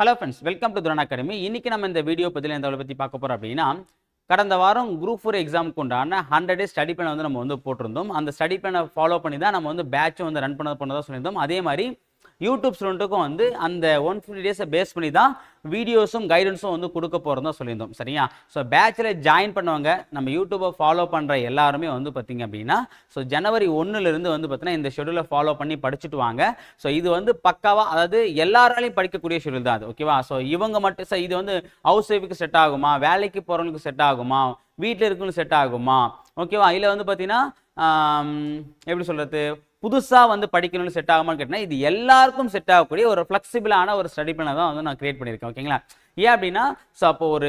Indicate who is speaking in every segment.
Speaker 1: hello friends welcome to துரன் academy இன்றைக்கி நம்ம இந்த வீடியோ பதில் எந்த பற்றி பார்க்க போகிறோம் அப்படின்னா கடந்த வாரம் குரூப் ஃபோர் எக்ஸாமுக்கு உண்டான ஹண்ட்ரட் டேஸ் ஸ்டடி பிளான் வந்து நம்ம வந்து போட்டிருந்தோம் அந்த ஸ்டடி பிளானை ஃபாலோ பண்ணி தான் நம்ம வந்து பேட்சும் வந்து ரன் பண்ண போனதாக சொல்லியிருந்தோம் அதே மாதிரி யூடியூப் ஸ்டூடெண்ட்டுக்கும் வந்து அந்த ஒன் ஃபிஃப்டி டேஸை பேஸ் பண்ணி தான் வீடியோஸும் கைடன்ஸும் வந்து கொடுக்க போகிறோம் தான் சொல்லியிருந்தோம் சரியா ஸோ பேச்சில் ஜாயின் பண்ணவங்க நம்ம யூடியூப்பை ஃபாலோ பண்ணுற எல்லாருமே வந்து பார்த்திங்க அப்படின்னா ஸோ ஜனவரி ஒன்றுலேருந்து வந்து பார்த்தீங்கன்னா இந்த ஷெடியூலை ஃபாலோ பண்ணி படிச்சுட்டு வாங்க ஸோ இது வந்து பக்காவாக அதாவது எல்லாராலையும் படிக்கக்கூடிய ஷெடியூல் தான் அது ஓகேவா ஸோ இவங்க மட்டும் சார் இது வந்து ஹவுஸ் ஒய்ஃபுக்கு செட் ஆகுமா வேலைக்கு போகிறவங்களுக்கு செட் ஆகுமா வீட்டில் இருக்குன்னு செட் ஆகுமா ஓகேவா இதில் வந்து பார்த்தீங்கன்னா எப்படி சொல்கிறது புதுசாக வந்து படிக்கணும்னு செட் ஆகுமான்னு கேட்டால் இது எல்லாருக்கும் செட் ஆகக்கூடிய ஒரு ஃப்ளெக்சிபிளான ஒரு ஸ்டடி பிளானை தான் வந்து நான் கிரியேட் பண்ணியிருக்கேன் ஓகேங்களா ஏன் அப்படின்னா ஸோ அப்போ ஒரு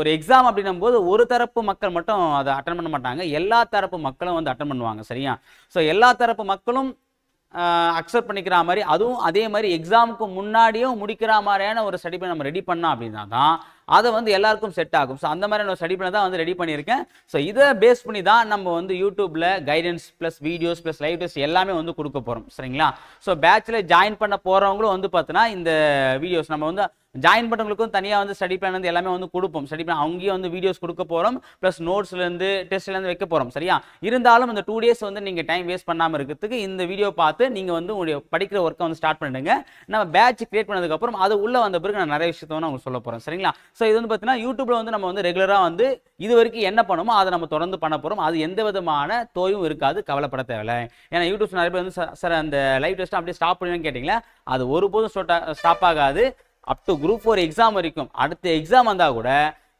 Speaker 1: ஒரு எக்ஸாம் அப்படின்னும் போது ஒரு தரப்பு மக்கள் மட்டும் அதை அட்டன் பண்ண மாட்டாங்க எல்லா தரப்பு மக்களும் வந்து அட்டன் பண்ணுவாங்க சரியா ஸோ எல்லா தரப்பு மக்களும் அக்செப்ட் பண்ணிக்கிற மாதிரி அதுவும் அதே மாதிரி எக்ஸாமுக்கு முன்னாடியும் முடிக்கிற மாதிரியான ஒரு ஸ்டடி பிளான் நம்ம ரெடி பண்ணோம் அப்படின்னா தான் அதை வந்து எல்லாருக்கும் செட் ஆகும் ஸோ அந்த மாதிரி நான் ஸ்டடி பண்ண தான் வந்து ரெடி பண்ணியிருக்கேன் ஸோ இதை பேஸ் பண்ணி தான் நம்ம வந்து யூடியூப்பில் guidance plus videos plus live test எல்லாமே வந்து கொடுக்க போகிறோம் சரிங்களா ஸோ பேச்சில் ஜாயின் பண்ண போகிறவங்களும் வந்து பார்த்தோன்னா இந்த வீடியோஸ் நம்ம வந்து ஜாயின் பண்ணுறவங்களுக்கும் தனியாக வந்து ஸ்டடி பிளான் வந்து எல்லாமே வந்து கொடுப்போம் ஸ்டடி பிளான் அங்கேயும் வந்து வீடியோஸ் கொடுக்க போகிறோம் ப்ளஸ் நோட்ஸ்லேருந்து டெஸ்ட்லேருந்து வைக்க போகிறோம் சரியா இருந்தாலும் அந்த டூ டேஸ் வந்து நீங்கள் டைம் வேஸ்ட் பண்ணாமல் இருக்கிறதுக்கு இந்த வீடியோ பார்த்து நீங்கள் வந்து உங்களுடைய படிக்கிற ஒர்க்கை வந்து ஸ்டார்ட் பண்ணுங்க நம்ம பேட்ச் கிரியேட் பண்ணதுக்கப்புறம் அது உள்ளே வந்த பிறகு நான் நிறைய விஷயத்த வந்து உங்களுக்கு சொல்ல போகிறேன் சரிங்களா ஸோ இது வந்து பார்த்தீங்கன்னா யூடியூப்பில் வந்து நம்ம வந்து ரெகுலராக வந்து இது வரைக்கும் என்ன பண்ணுமோ அதை நம்ம தொடர்ந்து பண்ண போகிறோம் அது எந்த விதமான தோயும் இருக்காது கவலைப்பட தேவையில்லை ஏன்னா யூடியூப்ஸ் நிறைய பேர் வந்து சார் அந்த லைவ் டெஸ்ட் அப்படியே ஸ்டாப் பண்ணுவேன்னு கேட்டிங்களா அது ஒருபோதும் ஸ்டாப் ஆகாது up to group four exam வரைக்கும் அடுத்த எக்ஸாம் வந்தால் கூட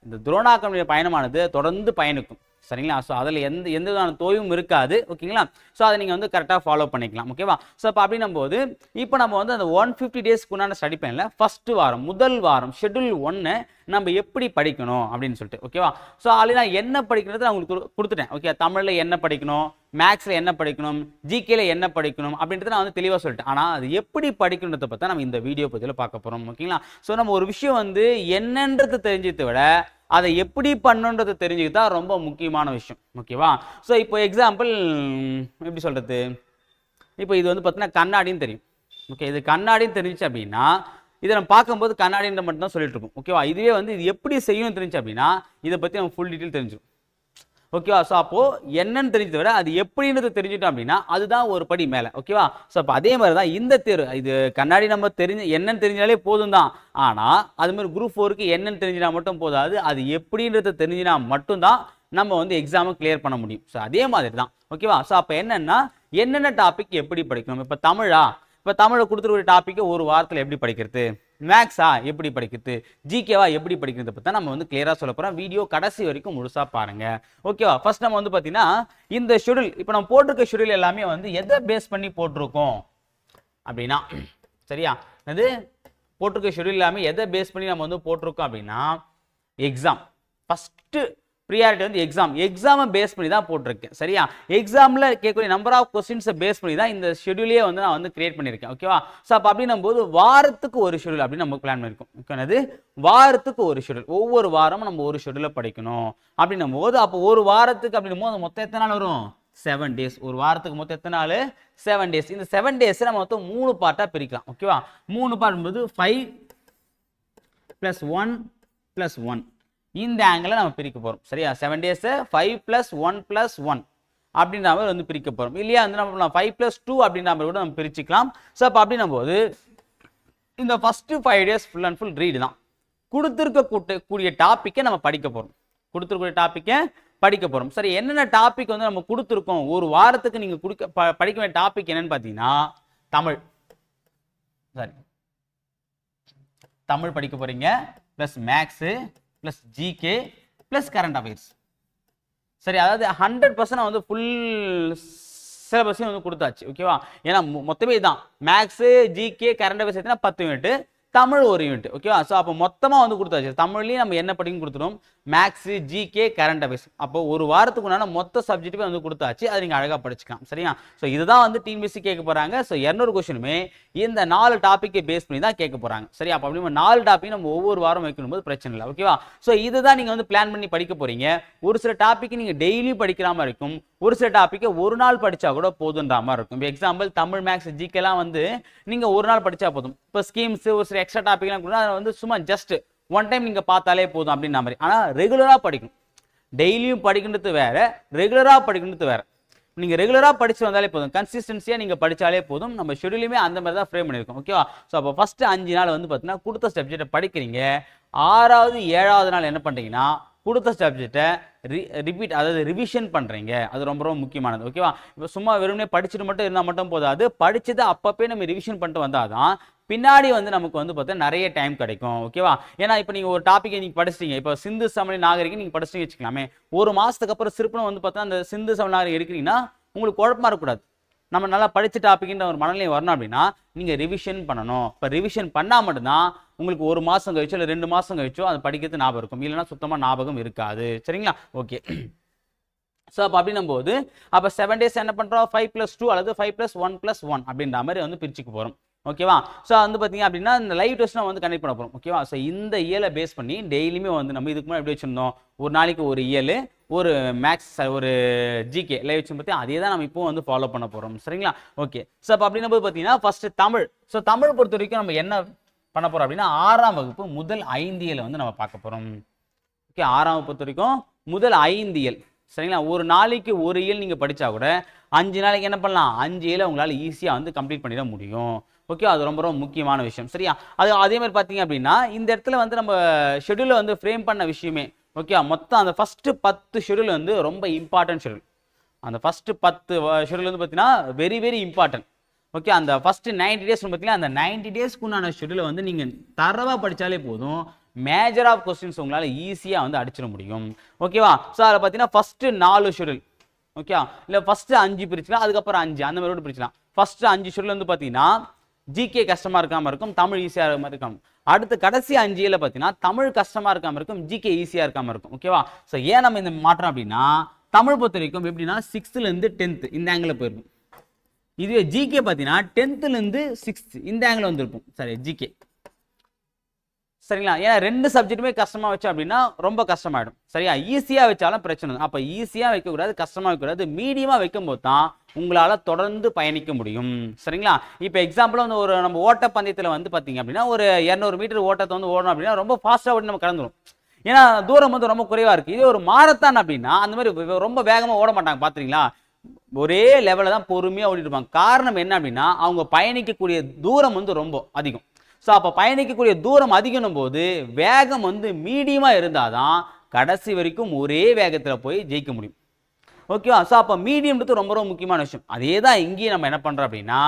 Speaker 1: இந்த துரோணாக்கனுடைய பயணமானது தொடர்ந்து பயணிக்கும் சரிங்களா ஸோ அதில் எந்த எந்த விதமான தோய்வும் இருக்காது ஓகேங்களா ஸோ அதை நீங்கள் வந்து கரெக்டாக ஃபாலோ பண்ணிக்கலாம் ஓகேவா ஸோ அப்போ அப்படின்னும் போது இப்போ நம்ம வந்து அந்த ஒன் ஃபிஃப்டி டேஸ்க்கு உண்டான ஸ்டடி பண்ணல ஃபஸ்ட்டு வாரம் முதல் வாரம் ஷெட்யூல் ஒன்று நம்ம எப்படி படிக்கணும் அப்படின்னு சொல்லிட்டு ஓகேவா ஸோ அதில் நான் என்ன படிக்கிறது நான் உங்களுக்கு கொடுத்துட்டேன் ஓகே தமிழில் என்ன படிக்கணும் மேக்ஸில் என்ன படிக்கணும் ஜிகேல என்ன படிக்கணும் அப்படின்றத நான் வந்து தெளிவாக சொல்லிட்டேன் ஆனால் அது எப்படி படிக்கணுன்றதை பார்த்தா நம்ம இந்த வீடியோ பற்றியில் பார்க்க போகிறோம் ஓகேங்களா ஸோ நம்ம ஒரு விஷயம் வந்து என்னன்றது தெரிஞ்சதை விட அதை எப்படி பண்ணுன்றதை தான் ரொம்ப முக்கியமான விஷயம் ஓகேவா ஸோ இப்போ எக்ஸாம்பிள் எப்படி சொல்கிறது இப்போ இது வந்து பார்த்தீங்கன்னா கண்ணாடின்னு தெரியும் ஓகே இது கண்ணாடின்னு தெரிஞ்சிச்சு அப்படின்னா இதை நம்ம பார்க்கும்போது கண்ணாடின்ற மட்டும் தான் சொல்லிட்டு இருக்கோம் ஓகேவா இதுவே வந்து இது எப்படி செய்யணும்னு தெரிஞ்சு அப்படின்னா இதை பற்றி நம்ம ஃபுல் டீட்டெயில் தெரிஞ்சிடும் ஓகேவா ஸோ அப்போது என்னன்னு தெரிஞ்சதை விட அது எப்படின்றது தெரிஞ்சுட்டோம் அப்படின்னா அதுதான் ஒரு படி மேலே ஓகேவா ஸோ அப்போ அதே மாதிரி தான் இந்த தேர்வு இது கண்ணாடி நம்ம தெரிஞ்சு என்னன்னு தெரிஞ்சாலே போதும் தான் ஆனால் அது மாதிரி குரூப் ஃபோருக்கு என்னன்னு தெரிஞ்சினா மட்டும் போதாது அது எப்படின்றத தெரிஞ்சினா மட்டும்தான் நம்ம வந்து எக்ஸாமை கிளியர் பண்ண முடியும் ஸோ அதே மாதிரி தான் ஓகேவா ஸோ அப்போ என்னென்னா என்னென்ன டாபிக் எப்படி படிக்கணும் இப்போ தமிழா இப்போ தமிழை கொடுத்துருக்க டாப்பிக்கை ஒரு வாரத்தில் எப்படி படிக்கிறது மேக்ஸா எப்படி படிக்கிறது ஜிகேவா எப்படி படிக்கிறது பற்றி நம்ம வந்து கிளியராக சொல்ல போகிறோம் வீடியோ கடைசி வரைக்கும் முழுசாக பாருங்கள் ஓகேவா ஃபர்ஸ்ட் நம்ம வந்து பார்த்தீங்கன்னா இந்த ஷெடியூல் இப்போ நம்ம போட்டிருக்க ஷெடியூல் எல்லாமே வந்து எதை பேஸ் பண்ணி போட்டிருக்கோம் அப்படின்னா சரியா அது போட்டிருக்க ஷெடியூல் எல்லாமே எதை பேஸ் பண்ணி நம்ம வந்து போட்டிருக்கோம் அப்படின்னா எக்ஸாம் ஃபஸ்ட்டு ப்ரியாரிட்டி வந்து எக்ஸாம் எக்ஸாமை பேஸ் பண்ணி தான் போட்டிருக்கேன் சரியா எக்ஸாமில் கேட்கக்கூடிய நம்பர் ஆஃப் கொஸ்டின்ஸை பேஸ் பண்ணி தான் இந்த ஷெடியூலே வந்து நான் வந்து கிரியேட் பண்ணியிருக்கேன் ஓகேவா ஸோ அப்போ அப்படின்னும் போது வாரத்துக்கு ஒரு ஷெடியூல் அப்படின்னு நம்ம பிளான் பண்ணியிருக்கோம் ஓகேனது வாரத்துக்கு ஒரு ஷெடியூல் ஒவ்வொரு வாரமும் நம்ம ஒரு ஷெடியூலை படிக்கணும் அப்படின்னும் போது அப்போ ஒரு வாரத்துக்கு அப்படின்னும் போது மொத்தம் எத்தனை நாள் வரும் செவன் டேஸ் ஒரு வாரத்துக்கு மொத்தம் எத்தனை நாள் செவன் டேஸ் இந்த செவன் டேஸ் நம்ம மொத்தம் மூணு பார்ட்டாக பிரிக்கலாம் ஓகேவா மூணு பார்ட் போது five plus one plus one இந்த ஆங்கிளை நம்ம பிரிக்க போகிறோம் சரியா seven days five plus one plus one அப்படின்ற மாதிரி வந்து பிரிக்க போகிறோம் இல்லையா வந்து நம்ம ஃபைவ் ப்ளஸ் டூ அப்படின்ற மாதிரி கூட நம்ம பிரிச்சுக்கலாம் ஸோ அப்போ அப்படின்னும் போது இந்த first five days full and full read தான் கொடுத்துருக்க கூட்ட கூடிய டாப்பிக்கை நம்ம படிக்க போகிறோம் கொடுத்துருக்கூடிய டாப்பிக்கை படிக்க போகிறோம் சரி என்னென்ன டாபிக் வந்து நம்ம கொடுத்துருக்கோம் ஒரு வாரத்துக்கு நீங்கள் கொடுக்க ப படிக்க வேண்டிய டாபிக் என்னன்னு பார்த்தீங்கன்னா தமிழ் சரி தமிழ் படிக்க போகிறீங்க plus maths plus GK plus current affairs சரி அதாவது ஹண்ட்ரட் பர்சன்ட் வந்து ஃபுல் சிலபஸையும் வந்து கொடுத்தாச்சு ஓகேவா ஏன்னா மொத்தமே இதுதான் மேக்ஸு ஜிகே கரண்ட் அஃபேர்ஸ் எடுத்தினா பத்து யூனிட் தமிழ் ஒரு யூனிட் ஓகேவா ஸோ அப்போ மொத்தமாக வந்து கொடுத்தாச்சு தமிழ்லேயும் நம்ம என்ன படிக்கும் கொடுத்துடும் மேக்ஸு ஜிகே கரண்ட் அஃபேர்ஸ் அப்போ ஒரு வாரத்துக்கு உண்டான மொத்த சப்ஜெக்ட்டுமே வந்து கொடுத்தாச்சு அதை நீங்கள் அழகாக படிச்சுக்கலாம் சரியா ஸோ இதுதான் வந்து டிஎன்பிசி கேட்க போகிறாங்க ஸோ இரநூறு கொஷனுமே இந்த நாலு டாப்பிக்கை பேஸ் பண்ணி தான் கேட்க போகிறாங்க சரி அப்போ அப்படி நாலு டாப்பிக் நம்ம ஒவ்வொரு வாரம் வைக்கணும் போது பிரச்சனை இல்லை ஓகேவா ஸோ இதுதான் நீங்கள் வந்து பிளான் பண்ணி படிக்க போகிறீங்க ஒரு சில டாப்பிக்கு நீங்கள் டெய்லியும் படிக்கிற மாதிரி இருக்கும் ஒரு சில டாப்பிக்கை ஒரு நாள் படித்தா கூட போதுன்ற மாதிரி இருக்கும் இப்போ எக்ஸாம்பிள் தமிழ் மேக்ஸ் ஜிகேலாம் வந்து நீங்கள் ஒரு நாள் படித்தா போதும் இப்போ ஸ்கீம்ஸ் ஒரு சில எக்ஸ்ட்ரா டாப்பிக்லாம் கூட அதை வந்து சும்மா ஜஸ்ட்டு ஒன் டைம் நீங்கள் பார்த்தாலே போதும் அப்படின்ற மாதிரி ஆனால் ரெகுலராக படிக்கணும் டெய்லியும் படிக்கின்றது வேறு ரெகுலராக படிக்கின்றது வேறு நீங்கள் ரெகுலராக படித்து வந்தாலே போதும் கன்சிஸ்டன்சியாக நீங்கள் படித்தாலே போதும் நம்ம ஷெடியூலுமே அந்த மாதிரி தான் ஃப்ரேம் பண்ணியிருக்கோம் ஓகேவா ஸோ அப்போ ஃபஸ்ட்டு அஞ்சு நாள் வந்து பார்த்தீங்கன்னா கொடுத்த சப்ஜெக்டை படிக்கிறீங்க ஆறாவது ஏழாவது நாள் என்ன பண்ணுறீங்கன்னா கொடுத்த சப்ஜெக்டை ரி ரிப்பீட் அதாவது ரிவிஷன் பண்ணுறீங்க அது ரொம்ப ரொம்ப முக்கியமானது ஓகேவா இப்போ சும்மா வெறுமனே படிச்சுட்டு மட்டும் இருந்தால் மட்டும் போதாது படித்ததை அப்பப்பே நம்ம ரிவிஷன் பண்ணிட்டு வந்தால் தான் பின்னாடி வந்து நமக்கு வந்து பார்த்தீங்கன்னா நிறைய டைம் கிடைக்கும் ஓகேவா ஏன்னா இப்போ நீங்கள் ஒரு டாப்பிக்கை நீங்கள் படிச்சிட்டீங்க இப்போ சிந்து சமணி நாகரிகம் நீங்கள் படிச்சிட்டீங்க வச்சுக்கலாமே ஒரு மாதத்துக்கு அப்புறம் சிற்பனம் வந்து பார்த்தீங்கன்னா அந்த சிந்து சமணி நாகரிகம் எடுக்கிறீங்கன்னா உங்களுக்கு குழப்பமாக இருக்கக்கூடாது நம்ம நல்லா படித்த டாப்பிக்ன்ற ஒரு மனநிலை வரணும் அப்படின்னா நீங்கள் ரிவிஷன் பண்ணணும் இப்போ ரிவிஷன் பண்ணால் மட்டும்தான் உங்களுக்கு ஒரு மாதம் கழிச்சோ இல்லை ரெண்டு மாதம் கழிச்சோ அது படிக்கிறது ஞாபகம் இருக்கும் இல்லைன்னா சுத்தமாக ஞாபகம் இருக்காது சரிங்களா ஓகே ஸோ அப்போ அப்படின்னும் போது அப்போ செவன் டேஸ் என்ன பண்ணுறோம் ஃபைவ் ப்ளஸ் டூ அல்லது five plus one plus one அப்படின்ற மாதிரி வந்து பிரிச்சுக்கு போகிறோம் ஓகேவா ஸோ வந்து பார்த்தீங்க அப்படின்னா இந்த லைவ் டெஸ்ட் நம்ம வந்து கனெக்ட் பண்ண போகிறோம் ஓகேவா ஸோ இந்த இயலை பேஸ் பண்ணி டெய்லியுமே வந்து நம்ம இதுக்கு மேலே எப்படி வச்சுருந்தோம் ஒரு நாளைக்கு ஒரு இயல் ஒரு மேக்ஸ் ஒரு ஜிகே லைவ் வச்சு பற்றி அதே தான் நம்ம இப்போ வந்து ஃபாலோ பண்ண போகிறோம் சரிங்களா ஓகே ஸோ அப்போ அப்படின்னும் போது பார்த்தீங்கன்னா ஃபஸ்ட்டு தமிழ் ஸோ தமிழ் பொறுத்த வரைக்கும் நம்ம என்ன பண்ண போகிறோம் அப்படின்னா ஆறாம் வகுப்பு முதல் ஐந்தியலை வந்து நம்ம பார்க்க போகிறோம் ஓகே ஆறாம் வகுப்பு வரைக்கும் முதல் ஐந்தியல் சரிங்களா ஒரு நாளைக்கு ஒரு இயல் நீங்கள் படித்தா கூட அஞ்சு நாளைக்கு என்ன பண்ணலாம் அஞ்சு இயலை உங்களால் ஈஸியாக வந்து கம்ப்ளீட் பண்ணிட முடியும் ஓகே அது ரொம்ப ரொம்ப முக்கியமான விஷயம் சரியா அது அதே மாதிரி பார்த்தீங்க அப்படின்னா இந்த இடத்துல வந்து நம்ம ஷெடியூலை வந்து ஃப்ரேம் பண்ண விஷயமே ஓகே மொத்தம் அந்த ஃபஸ்ட்டு பத்து ஷெடியூல் வந்து ரொம்ப இம்பார்ட்டன்ட் ஷெடியூல் அந்த ஃபஸ்ட்டு பத்து ஷெடியூல் வந்து பார்த்தீங்கன்னா வெரி வெரி இம்பார்ட்டன்ட் ஓகே அந்த ஃபஸ்ட்டு நைன்டி டேஸ் பார்த்தீங்கன்னா அந்த நைன்டி உண்டான ஷெடியூலை வந்து நீங்கள் தரவாக படித்தாலே போதும் மேஜர் ஆஃப் கொஸ்டின்ஸ் உங்களால் ஈஸியாக வந்து அடிச்சிட முடியும் ஓகேவா ஸோ அதில் பார்த்தீங்கன்னா ஃபஸ்ட்டு நாலு ஷெடியூல் ஓகே இல்லை ஃபஸ்ட்டு அஞ்சு பிரிச்சுக்கலாம் அதுக்கப்புறம் அஞ்சு அந்த மாதிரி பிரிச்சுக்கலாம் ஃபஸ்ட்டு அஞ்சு ஷெடியூல் வந்து பார்த்தீங்கன்னா ஜிகே கஷ்டமாக இருக்காமல் இருக்கும் தமிழ் ஈஸியாக இருக்காமல் இருக்கும் அடுத்து கடைசி அஞ்சியில பாத்தீங்கன்னா பார்த்தீங்கன்னா தமிழ் கஷ்டமாக இருக்காமல் இருக்கும் ஜிகே ஈஸியாக இருக்காம இருக்கும் ஓகேவா ஸோ ஏன் நம்ம இந்த மாற்றம் அப்படின்னா தமிழ் பொறுத்த வரைக்கும் எப்படின்னா சிக்ஸ்த்துலேருந்து டென்த்து இந்த ஆங்கில போயிருக்கும் இதுவே ஜிகே பார்த்தீங்கன்னா டென்த்துலேருந்து சிக்ஸ்த் இந்த ஆங்கிள் வந்திருக்கும் சாரி ஜிகே சரிங்களா ஏன்னா ரெண்டு சப்ஜெக்ட்டுமே கஷ்டமாக வச்சோம் அப்படின்னா ரொம்ப கஷ்டமாயிடும் சரியா ஈஸியாக வச்சாலும் பிரச்சனை அப்போ ஈஸியாக வைக்கக்கூடாது கஷ்டமாக வைக்கக்கூடாது மீடியமாக வைக்கும்போது தான் உங்களால் தொடர்ந்து பயணிக்க முடியும் சரிங்களா இப்போ எக்ஸாம்பிள் வந்து ஒரு நம்ம ஓட்ட பந்தயத்தில் வந்து பார்த்தீங்க அப்படின்னா ஒரு இரநூறு மீட்டர் ஓட்டத்தை வந்து ஓடணும் அப்படின்னா ரொம்ப ஃபாஸ்ட்டாக ஓடி நம்ம கலந்துரும் ஏன்னா தூரம் வந்து ரொம்ப குறைவாக இருக்குது இதே ஒரு மாரத்தான் அப்படின்னா அந்த மாதிரி ரொம்ப வேகமாக ஓட மாட்டாங்க பார்த்துறீங்களா ஒரே லெவலில் தான் பொறுமையாக ஓடிட்டு இருப்பாங்க காரணம் என்ன அப்படின்னா அவங்க பயணிக்கக்கூடிய தூரம் வந்து ரொம்ப அதிகம் ஸோ அப்போ பயணிக்கக்கூடிய தூரம் அதிகணும் போது வேகம் வந்து மீடியமாக இருந்தால் தான் கடைசி வரைக்கும் ஒரே வேகத்தில் போய் ஜெயிக்க முடியும் ஓகேவா ஸோ அப்போ மீடியம்ன்றது ரொம்ப ரொம்ப முக்கியமான விஷயம் அதே தான் இங்கேயும் நம்ம என்ன பண்ணுறோம் அப்படின்னா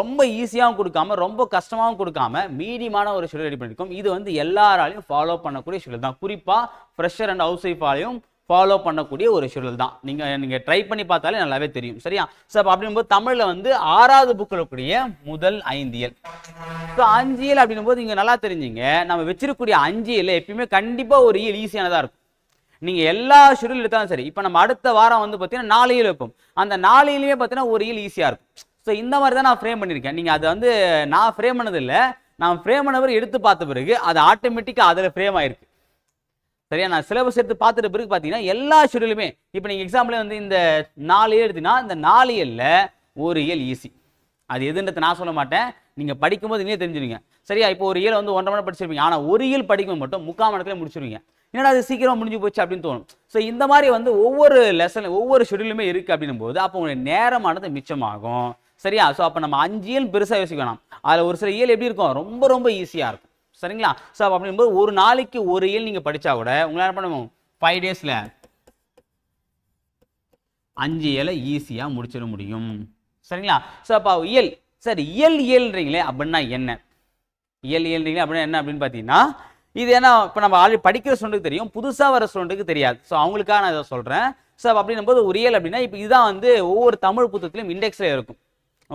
Speaker 1: ரொம்ப ஈஸியாகவும் கொடுக்காம ரொம்ப கஷ்டமாகவும் கொடுக்காம மீடியமான ஒரு சூழல் ரெடி பண்ணியிருக்கோம் இது வந்து எல்லாராலையும் ஃபாலோ பண்ணக்கூடிய சூழல் தான் குறிப்பாக ஃப்ரெஷர் அண்ட் ஹவுஸ் ஒய்ஃபாலையும் ஃபாலோ பண்ணக்கூடிய ஒரு சூழல் தான் நீங்கள் நீங்கள் ட்ரை பண்ணி பார்த்தாலே நல்லாவே தெரியும் சரியா ஸோ அப்போ அப்படிங்கும்போது தமிழில் வந்து ஆறாவது புக்கில் இருக்கக்கூடிய முதல் ஐந்தியல் ஸோ அஞ்சியல் அப்படின்னும்போது நீங்கள் நல்லா தெரிஞ்சுங்க நம்ம வச்சிருக்கக்கூடிய அஞ்சியல் எப்பயுமே கண்டிப்பாக ஒரு இயல் ஈஸியானதாக இருக்கும் நீங்கள் எல்லா ஷெடியூல் எடுத்தாலும் சரி இப்போ நம்ம அடுத்த வாரம் வந்து பார்த்தீங்கன்னா நாலு இயல் வைப்போம் அந்த நாலு இயலையுமே பார்த்தீங்கன்னா ஒரு இயல் ஈஸியாக இருக்கும் ஸோ இந்த மாதிரி தான் நான் ஃப்ரேம் பண்ணியிருக்கேன் நீங்கள் அதை வந்து நான் ஃப்ரேம் பண்ணதில்லை நான் ஃப்ரேம் பண்ணவர் எடுத்து பார்த்த பிறகு அது ஆட்டோமேட்டிக்காக அதில் ஃப்ரேம் ஆயிருக்கு சரியா நான் சிலபஸ் எடுத்து பார்த்துட்டு பிறகு பார்த்தீங்கன்னா எல்லா ஷெடியூலுமே இப்போ நீங்கள் எக்ஸாம்பிள் வந்து இந்த நாலு இயல் எடுத்தீங்கன்னா இந்த நாலு இயலில் ஒரு இயல் ஈஸி அது எதுன்றதை நான் சொல்ல மாட்டேன் நீங்கள் படிக்கும்போது நீங்களே தெரிஞ்சுருவீங்க சரியா இப்போ ஒரு இயல் வந்து ஒன்றரை மணி படிச்சிருப்பீங்க ஆனால் ஒரு இயல் படிக்கும் மட்டும் முக்கால் மணத்துலேயே முடிச்சிருவீங்க என்னடா அது சீக்கிரம் முடிஞ்சு போச்சு அப்படின்னு தோணும் ஸோ இந்த மாதிரி வந்து ஒவ்வொரு லெசன் ஒவ்வொரு ஷெடியூலுமே இருக்குது அப்படின்னும் போது அப்போ உங்களுடைய நேரமானது மிச்சமாகும் சரியா ஸோ அப்போ நம்ம அஞ்சு இயல் பெருசாக யோசிக்கணும் அதில் ஒரு சில இயல் எப்படி இருக்கும் ரொம்ப ரொம்ப ஈஸியாக இருக்கும் சரிங்களா ஸோ அப்படிங்கும்போது ஒரு நாளைக்கு ஒரு இயல் நீங்கள் படித்தா கூட உங்களால் என்ன பண்ணுவோம் ஃபைவ் டேஸில் அஞ்சு இயலை ஈஸியாக முடிச்சிட முடியும் சரிங்களா ஸோ அப்போ இயல் சார் இயல் இயல்றீங்களே அப்படின்னா என்ன இயல் இயல்றீங்களே அப்படின்னா என்ன அப்படின்னு பார்த்தீங்கன்னா இது ஏன்னா இப்போ நம்ம ஆல்ரெடி படிக்கிற ஸ்டூடெண்ட்டுக்கு தெரியும் புதுசாக வர ஸ்டூடெண்ட்டுக்கு தெரியாது ஸோ அவங்களுக்காக நான் இதை சொல்கிறேன் ஸோ அப்படின்னும் போது ஒரு இயல் அப்படின்னா இப்போ இதுதான் வந்து ஒவ்வொரு தமிழ் புத்தகத்திலும் இண்டெக்ஸில் இருக்கும்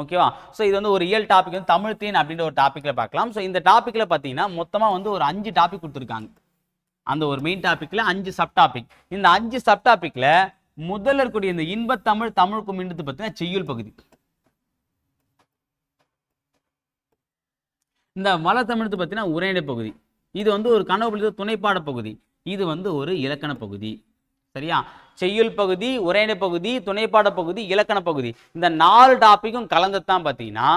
Speaker 1: ஓகேவா ஸோ இது வந்து ஒரு ரியல் டாபிக் வந்து தமிழ் தீன் அப்படின்ற ஒரு டாப்பிக்கில் பார்க்கலாம் ஸோ இந்த டாப்பிக்கில் பார்த்தீங்கன்னா மொத்தமாக வந்து ஒரு அஞ்சு டாபிக் கொடுத்துருக்காங்க அந்த ஒரு மெயின் டாப்பிக்கில் அஞ்சு சப் டாபிக் இந்த அஞ்சு சப் டாப்பிக்கில் முதல்ல இருக்கக்கூடிய இந்த இன்பத்தமிழ் தமிழ் கும்பின்றது பார்த்தீங்கன்னா செய்யுள் பகுதி இந்த மலை பார்த்தீங்கன்னா உரைநடை பகுதி இது வந்து ஒரு கனவு துணைப்பாட பகுதி இது வந்து ஒரு இலக்கண பகுதி சரியா செய்யுள் பகுதி உரையணை பகுதி துணைப்பாட பகுதி இலக்கண பகுதி இந்த நாலு டாப்பிக்கும் கலந்து தான் பார்த்தீங்கன்னா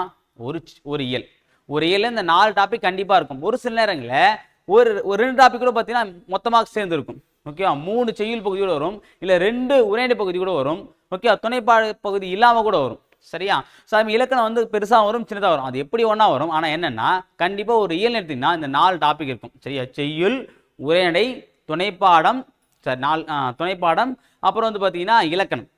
Speaker 1: ஒரு ஒரு இயல் ஒரு இயல் இந்த நாலு டாபிக் கண்டிப்பாக இருக்கும் ஒரு சில நேரங்களில் ஒரு ஒரு ரெண்டு டாபிக் கூட பார்த்தீங்கன்னா மொத்தமாக சேர்ந்துருக்கும் ஓகேவா மூணு செய்யுள் பகுதி கூட வரும் இல்லை ரெண்டு உரையணை பகுதி கூட வரும் ஓகேவா துணைப்பாட பகுதி இல்லாமல் கூட வரும் சரியா சாமி இலக்கணம் வந்து பெருசாக வரும் சின்னதாக வரும் அது எப்படி ஒன்றா வரும் ஆனால் என்னென்னா கண்டிப்பாக ஒரு இயல் எடுத்திங்கன்னா இந்த நாலு டாபிக் இருக்கும் சரியா செய்யுள் உரையடை துணைப்பாடம் சரி நாலு துணைப்பாடம் அப்புறம் வந்து பார்த்தீங்கன்னா இலக்கணம்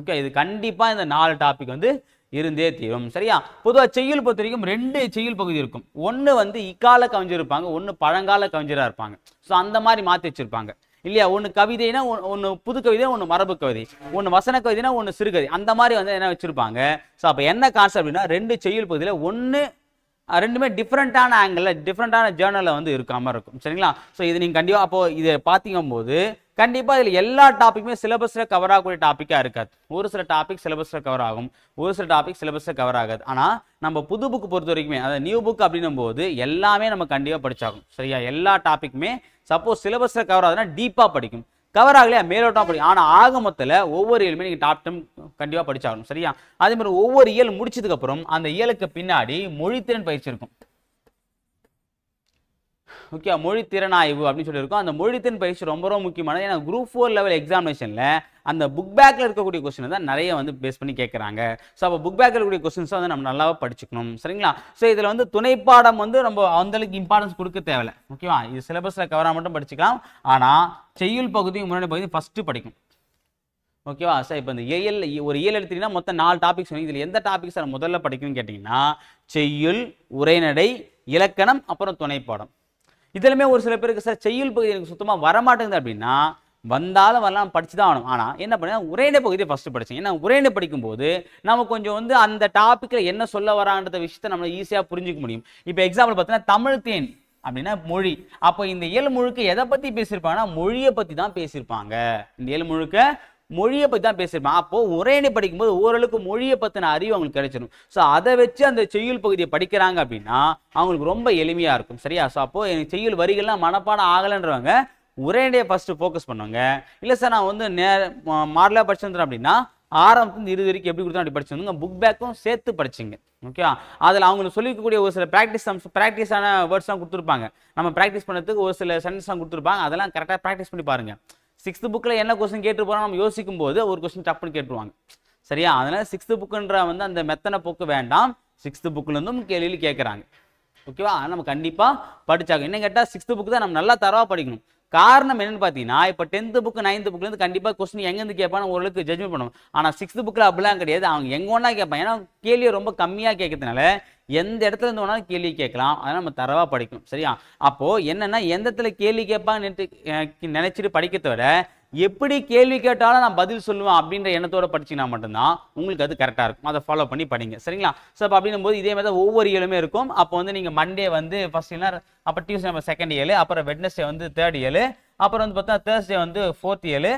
Speaker 1: ஓகே இது கண்டிப்பாக இந்த நாலு டாபிக் வந்து இருந்தே தீரும் சரியா பொதுவாக செய்யுள் பொறுத்த வரைக்கும் ரெண்டு செய்யுள் பகுதி இருக்கும் ஒன்று வந்து இக்கால கவிஞர் இருப்பாங்க ஒன்று பழங்கால கவிஞராக இருப்பாங்க ஸோ அந்த மாதிரி மாற்றி வச்சிருப்பாங்க இல்லையா ஒன்று கவிதைனா ஒன்று புது கவிதை ஒன்று மரபு கவிதை ஒன்று வசன கவிதைனா ஒன்று சிறுகதை அந்த மாதிரி வந்து என்ன வச்சுருப்பாங்க ஸோ அப்போ என்ன காசு அப்படின்னா ரெண்டு செய்யுள் பகுதியில் ஒன்று ரெண்டுமே டிஃப்ரெண்ட்டான ஆங்கிளில் டிஃப்ரெண்ட்டான ஜேர்னலில் வந்து இருக்காமல் இருக்கும் சரிங்களா ஸோ இது நீங்கள் கண்டிப்பாக அப்போது இதை பார்த்திங்கும் கண்டிப்பாக இதில் எல்லா டாப்பிக்குமே சிலபஸில் கவர் ஆகக்கூடிய டாப்பிக்காக இருக்காது ஒரு சில டாபிக் சிலபஸில் கவர் ஆகும் ஒரு சில டாபிக் சிலபஸில் கவர் ஆகாது ஆனால் நம்ம புது புக்கு பொறுத்த வரைக்குமே அதாவது நியூ புக் அப்படின்னும் போது எல்லாமே நம்ம கண்டிப்பாக படித்தாகும் சரியா எல்லா டாப்பிக்குமே சப்போஸ் சிலபஸில் கவர் ஆகுதுன்னா டீப்பாக படிக்கும் கவர் ஆகலையா மேலோட்டம் படிக்கும் ஆனால் ஆகமத்தில் ஒவ்வொரு இயலுமே நீங்கள் டாப் டென் கண்டிப்பாக படிச்சாகணும் சரியா அதே மாதிரி ஒவ்வொரு இயல் முடிச்சதுக்கப்புறம் அந்த இயலுக்கு பின்னாடி மொழித்திறன் பயிற்சி இருக்கும் ஓகே மொழி திறனாய்வு அப்படின்னு சொல்லியிருக்கோம் அந்த மொழி திறன் பயிற்சி ரொம்ப ரொம்ப முக்கியமானது ஏன்னா குரூப் ஃபோர் லெவல் எக்ஸாமினேஷனில் அந்த புக் பேக்கில் இருக்கக்கூடிய கொஸ்டின் தான் நிறைய வந்து பேஸ் பண்ணி கேட்குறாங்க ஸோ அப்போ புக் பேக்கில் இருக்கக்கூடிய கொஸ்டின்ஸை வந்து நம்ம நல்லாவே படிச்சுக்கணும் சரிங்களா ஸோ இதில் வந்து துணைப்பாடம் வந்து நம்ம அந்தளவுக்கு இம்பார்ட்டன்ஸ் கொடுக்க தேவையில்லை ஓகேவா இது சிலபஸில் கவராக மட்டும் படிச்சுக்கலாம் ஆனால் செய்யுள் பகுதியும் முன்னாடி பகுதியும் ஃபஸ்ட்டு படிக்கும் ஓகேவா சார் இப்போ இந்த இயல் ஒரு இயல் எடுத்தீங்கன்னா மொத்தம் நாலு டாபிக்ஸ் சொன்னி இதில் எந்த டாபிக்ஸ் முதல்ல படிக்கணும்னு கேட்டிங்கன்னா செய்யுள் உரைநடை இலக்கணம் அப்புறம் துணைப்பாடம் இதுலையுமே ஒரு சில பேருக்கு சார் செய்யுள் பகுதி எனக்கு சுத்தமாக வரமாட்டேங்குது அப்படின்னா வந்தாலும் வரலாம் படிச்சு தான் ஆகணும் ஆனால் என்ன பண்ண உரையிட பகுதியை ஃபஸ்ட்டு படித்தேன் ஏன்னா உரையிட படிக்கும்போது நம்ம கொஞ்சம் வந்து அந்த டாப்பிக்கில் என்ன சொல்ல வரான்ற விஷயத்த நம்ம ஈஸியாக புரிஞ்சிக்க முடியும் இப்போ எக்ஸாம்பிள் பார்த்தீங்கன்னா தமிழ் தேன் அப்படின்னா மொழி அப்போ இந்த இயல் முழுக்க எதை பற்றி பேசியிருப்பாங்கன்னா மொழியை பற்றி தான் பேசியிருப்பாங்க இந்த இயல் முழுக்க மொழியை பற்றி தான் பேசியிருப்பேன் அப்போது உரையணி படிக்கும்போது ஓரளவுக்கு மொழியை பற்றின அறிவு அவங்களுக்கு கிடைச்சிடும் ஸோ அதை வச்சு அந்த செய்யுள் பகுதியை படிக்கிறாங்க அப்படின்னா அவங்களுக்கு ரொம்ப எளிமையாக இருக்கும் சரியா ஸோ அப்போது எனக்கு செய்யுள் வரிகள்லாம் மனப்பாடம் ஆகலைன்றவங்க உரையடியை ஃபஸ்ட்டு ஃபோக்கஸ் பண்ணுவாங்க இல்லை சார் நான் வந்து நே மாடலாக படிச்சிருந்தேன் அப்படின்னா ஆரம்பத்துலேருந்து இறுதி வரைக்கும் எப்படி கொடுத்தா அப்படி படிச்சிருந்தோம் புக் பேக்கும் சேர்த்து படிச்சிங்க ஓகே அதில் அவங்களுக்கு சொல்லிக்கக்கூடிய ஒரு சில ப்ராக்டிஸ் ப்ராக்டிஸான தான் கொடுத்துருப்பாங்க நம்ம ப்ராக்டிஸ் பண்ணுறதுக்கு ஒரு சில சென்டென்ஸ்லாம் கொடுத்துருப்பாங்க அதெல்லாம் கரெக்டாக ப்ராக்டிஸ் பண்ணி பாருங்கள் சிக்ஸ்த்து புக்கில் என்ன கொஸ்டின் கேட்டு போகிறோம் நம்ம யோசிக்கும் போது ஒரு கொஸ்டின் டப்புன்னு கேட்டுருவாங்க சரியா அதனால் சிக்ஸ்த்து புக்குன்ற வந்து அந்த மெத்தனை போக்கு வேண்டாம் சிக்ஸ்த்து புக்கிலேருந்தும் கேள்வியில் கேட்குறாங்க ஓகேவா நம்ம கண்டிப்பாக படித்தாங்க என்ன கேட்டால் சிக்ஸ்த்து புக்கு தான் நம்ம நல்லா தரவாக படிக்கணும் காரணம் என்னன்னு பார்த்தீங்கன்னா இப்போ டென்த் புக்கு நைன்த் புக்லேருந்து கண்டிப்பாக கொஸ்டின் எங்கேருந்து கேட்பான்னு ஓரளவுக்கு ஜட்ஜ்மெண்ட் பண்ணுவோம் ஆனால் சிக்ஸ்த்து புக்கில் அப்படிலாம் கிடையாது அவங்க எங்கே ஒன்றா கேட்பான் ஏன்னா கேள்வியை ரொம்ப கம்மியாக கேட்கறதுனால எந்த இடத்துல இருந்து வேணாலும் கேள்வி கேட்கலாம் அதெல்லாம் நம்ம தரவாக படிக்கணும் சரியா அப்போது என்னென்னா எந்த இடத்துல கேள்வி கேட்பான்னு நினைச்சிட்டு படிக்கிறத விட எப்படி கேள்வி கேட்டாலும் நான் பதில் சொல்லுவேன் அப்படின்ற எண்ணத்தோட படிச்சீங்கன்னா மட்டும்தான் உங்களுக்கு அது கரெக்டாக இருக்கும் அதை ஃபாலோ பண்ணி படிங்க சரிங்களா ஸோ அப்போ அப்படின்னும் போது இதே மாதிரி தான் ஒவ்வொரு இயலுமே இருக்கும் அப்போ வந்து நீங்கள் மண்டே வந்து ஃபர்ஸ்ட் இயல்னா அப்போ டியூஸ்டே நம்ம செகண்ட் இயலு அப்புறம் வெட்னஸ்டே வந்து தேர்ட் இயலு அப்புறம் வந்து பார்த்தா தேர்ஸ்டே வந்து ஃபோர்த் இயலு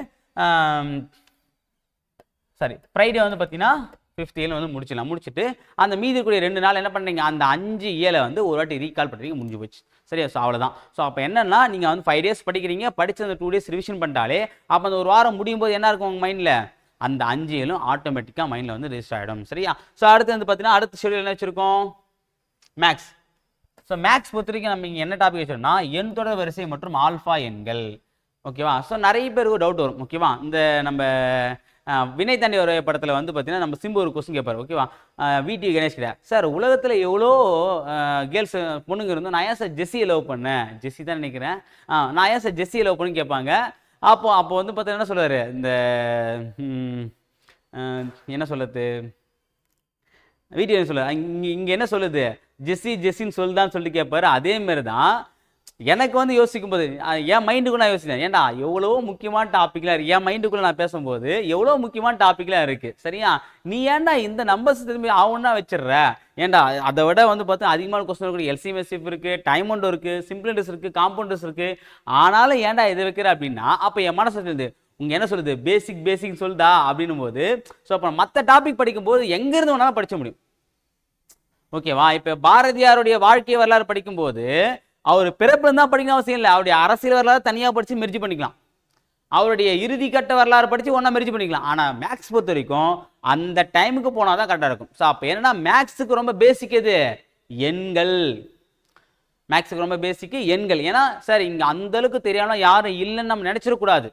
Speaker 1: சாரி ஃப்ரைடே வந்து பார்த்தீங்கன்னா ஃபிஃப்த் இயர் வந்து முடிச்சிடலாம் முடிச்சுட்டு அந்த மீதி கூடிய ரெண்டு நாள் என்ன பண்ணுறீங்க அந்த அஞ்சு இயலை வந்து ஒரு வாட்டி ரீகால் பண்ணுறீங்க முடிஞ்சு போச்சு சரியா ஸோ அவ்வளோதான் ஸோ அப்போ என்னென்னா நீங்கள் வந்து ஃபைவ் டேஸ் படிக்கிறீங்க படித்து அந்த டூ டேஸ் ரிவிஷன் பண்ணிட்டாலே அப்போ அந்த ஒரு வாரம் முடியும் போது என்ன இருக்கும் உங்கள் மைண்டில் அந்த அஞ்சு ஏழும் ஆட்டோமேட்டிக்காக மைண்டில் வந்து ரிஜிஸ்டர் ஆகிடும் சரியா ஸோ அடுத்து வந்து பார்த்தீங்கன்னா அடுத்த ஷெடியூல் என்ன வச்சுருக்கோம் மேக்ஸ் ஸோ மேக்ஸ் பொறுத்த வரைக்கும் நம்ம இங்கே என்ன டாபிக் வச்சிருக்கோம்னா எண் தொடர் வரிசை மற்றும் ஆல்ஃபா எண்கள் ஓகேவா ஸோ நிறைய பேருக்கு டவுட் வரும் ஓகேவா இந்த நம்ம வினை தண்ணி ஒரு படத்தில் வந்து பார்த்தீங்கன்னா நம்ம சிம்பு ஒரு கொஸ்டின் கேட்பார் ஓகேவா வீட்டி கணேஷ் கிட்ட சார் உலகத்தில் எவ்வளோ கேர்ள்ஸ் பொண்ணுங்க இருந்தோம் நான் ஏன் சார் ஜெஸ்ஸியை லவ் பண்ணேன் ஜெஸ்ஸி தான் நினைக்கிறேன் நான் ஏன் சார் ஜெஸ்ஸியை லவ் பண்ணு கேட்பாங்க அப்போ அப்போ வந்து பார்த்தீங்கன்னா என்ன சொல்லுவார் இந்த என்ன சொல்லுது வீட்டி சொல்லுது இங்கே இங்கே என்ன சொல்லுது ஜெஸ்ஸி ஜெஸ்ஸின்னு சொல்லுதான்னு சொல்லிட்டு கேட்பாரு அதே மாதிரி தான் எனக்கு வந்து யோசிக்கும் போது என் மைண்டுக்குள்ள நான் யோசிக்கிறேன் ஏன்டா எவ்வளோ முக்கியமான டாப்பிக்லாம் இருக்கு என் மைண்டுக்குள்ளே நான் பேசும்போது எவ்வளோ முக்கியமான டாப்பிக்லாம் இருக்குது சரியா நீ ஏன்டா இந்த நம்பர்ஸ் திரும்பி ஆகும்னா வச்சிடுற ஏன்டா அதை விட வந்து பார்த்தா அதிகமான கொஸ்டின் இருக்குது எல்சிஎம்எஸ்எஃப் இருக்குது டைமண்ட் இருக்குது சிம்பிளண்டஸ் இருக்குது காம்பவுண்டர்ஸ் இருக்குது ஆனாலும் ஏன்டா இதை வைக்கிற அப்படின்னா அப்போ என் மனசு சொல்லுது உங்கள் என்ன சொல்றது பேசிக் பேசிக் சொல்லுதா அப்படின்னும் போது ஸோ அப்போ மற்ற டாபிக் படிக்கும்போது எங்கேருந்து வேணாலும் படிக்க முடியும் ஓகேவா இப்போ பாரதியாருடைய வாழ்க்கை வரலாறு படிக்கும்போது அவர் பிறப்பு தான் படிக்கணும் அவசியம் இல்லை அவருடைய அரசியல் வரலாறு தனியாக படித்து மெரிஜி பண்ணிக்கலாம் அவருடைய இறுதி கட்ட வரலாறு படித்து ஒன்றா மெரிஜி பண்ணிக்கலாம் ஆனால் மேக்ஸ் பொறுத்த வரைக்கும் அந்த டைமுக்கு போனால் தான் கரெக்டாக இருக்கும் ஸோ அப்போ என்னென்னா மேக்ஸுக்கு ரொம்ப பேசிக் எது எண்கள் மேக்ஸுக்கு ரொம்ப பேசிக்கு எண்கள் ஏன்னா சார் இங்கே அந்தளவுக்கு தெரியாமல் யாரும் இல்லைன்னு நம்ம நினச்சிடக்கூடாது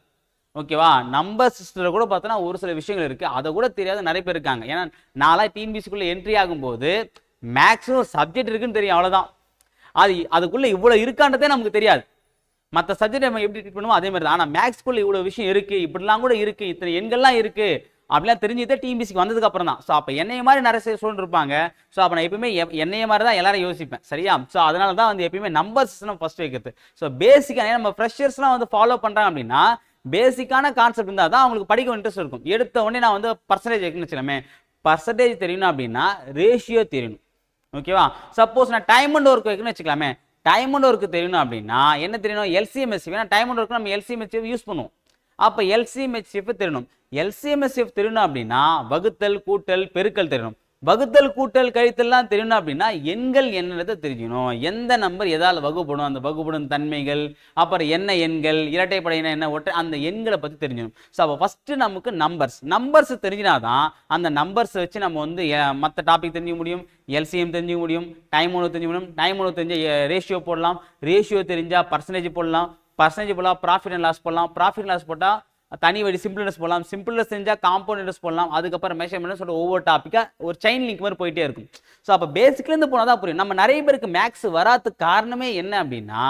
Speaker 1: ஓகேவா நம்பர் சிஸ்டத்தில் கூட பார்த்தோன்னா ஒரு சில விஷயங்கள் இருக்குது அதை கூட தெரியாத நிறைய பேர் இருக்காங்க ஏன்னா நாளாக டிஎன்பிசிக்குள்ளே என்ட்ரி ஆகும்போது மேக்ஸும் சப்ஜெக்ட் இருக்குன்னு தெரியும் அவ்வளோதான் அது அதுக்குள்ளே இவ்வளோ இருக்கான்றதே நமக்கு தெரியாது மற்ற சப்ஜெக்ட் நம்ம எப்படி ட்ரீட் பண்ணுவோம் அதே மாதிரி தான் ஆனால் மேக்ஸ்க்குள்ளே இவ்வளோ விஷயம் இருக்குது இப்படிலாம் கூட இருக்குது இத்தனை எண்கள்லாம் இருக்குது அப்படிலாம் தெரிஞ்சுதே டிஎம்பிசிக்கு வந்ததுக்கு அப்புறம் தான் ஸோ அப்போ என்னைய மாதிரி நிறைய சொல்லிட்டு இருப்பாங்க ஸோ அப்போ நான் எப்பயுமே என்னைய மாதிரி தான் எல்லாரும் யோசிப்பேன் சரியா ஸோ அதனால தான் வந்து எப்பயுமே நம்பர்ஸ் நம்ம ஃபர்ஸ்ட் வைக்கிறது ஸோ பேசிக்கான நம்ம ஃப்ரெஷர்ஸ்லாம் வந்து ஃபாலோ பண்ணுறாங்க அப்படின்னா பேசிக்கான கான்செப்ட் இருந்தால் தான் அவங்களுக்கு படிக்க இன்ட்ரெஸ்ட் இருக்கும் எடுத்த உடனே நான் வந்து பர்சன்டேஜ் வைக்கணும் வச்சுக்கலாமே பர்சன்டேஜ் தெரியணும் அப்படின்னா ரேஷியோ தெரியணும் ஓகேவா சப்போஸ் நான் டைமண்ட் ஒர்க் வைக்கணும்னு வச்சுக்கலாமே டைமண்ட் ஒர்க்கு தெரியணும் அப்படின்னா என்ன தெரியணும் எல்சிஎம்எஸ்எஃப் ஏன்னா டைமண்ட் ஒர்க்கு நம்ம எல்சிஎம்எஸ்எஃப் யூஸ் பண்ணுவோம் அப்போ எல்சிஎம்எஸ்எஃப் தெரியணும் எல்சிஎம்எஸ்எஃப் தெரியணும் அப்படின்னா வகுத்தல் கூட்டல் பெருக்கல் தெரியணும் வகுத்தல் கூட்டல் கழித்தல்லாம் தெரியணும் அப்படின்னா எண்கள் என்னென்னதை தெரிஞ்சுக்கணும் எந்த நம்பர் எதால் வகுப்படும் அந்த வகுப்படும் தன்மைகள் அப்புறம் என்ன எண்கள் இரட்டைப்படையின என்ன ஒற்றை அந்த எண்களை பற்றி தெரிஞ்சணும் ஸோ அப்போ ஃபஸ்ட்டு நமக்கு நம்பர்ஸ் நம்பர்ஸ் தெரிஞ்சினாதான் அந்த நம்பர்ஸ் வச்சு நம்ம வந்து மற்ற டாபிக் தெரிஞ்சுக்க முடியும் எல்சிஎம் தெரிஞ்சுக்க முடியும் டைம் ஒன்று தெரிஞ்சுக்க முடியும் டைம் ஒன்று தெரிஞ்ச ரேஷியோ போடலாம் ரேஷியோ தெரிஞ்சால் பர்சன்டேஜ் போடலாம் பர்சன்டேஜ் போடலாம் ப்ராஃபிட் அண்ட் லாஸ் போடலாம் ப்ராஃபிட் அண்ட் லாஸ் போட்டால் தனி வழி சிம்பிள்னஸ் போடலாம் சிம்பிளில் செஞ்சால் காம்பவுண்ட் போடலாம் அதுக்கப்புறம் மெஷர்மெண்ட்னு சொல்லிட்டு ஒவ்வொரு டாப்பிக்காக ஒரு செயின் லிங்க் மாதிரி போயிட்டே இருக்கும் ஸோ அப்போ பேசிக்லேருந்து போனால் தான் புரியும் நம்ம நிறைய பேருக்கு மேக்ஸ் வராது காரணமே என்ன அப்படின்னா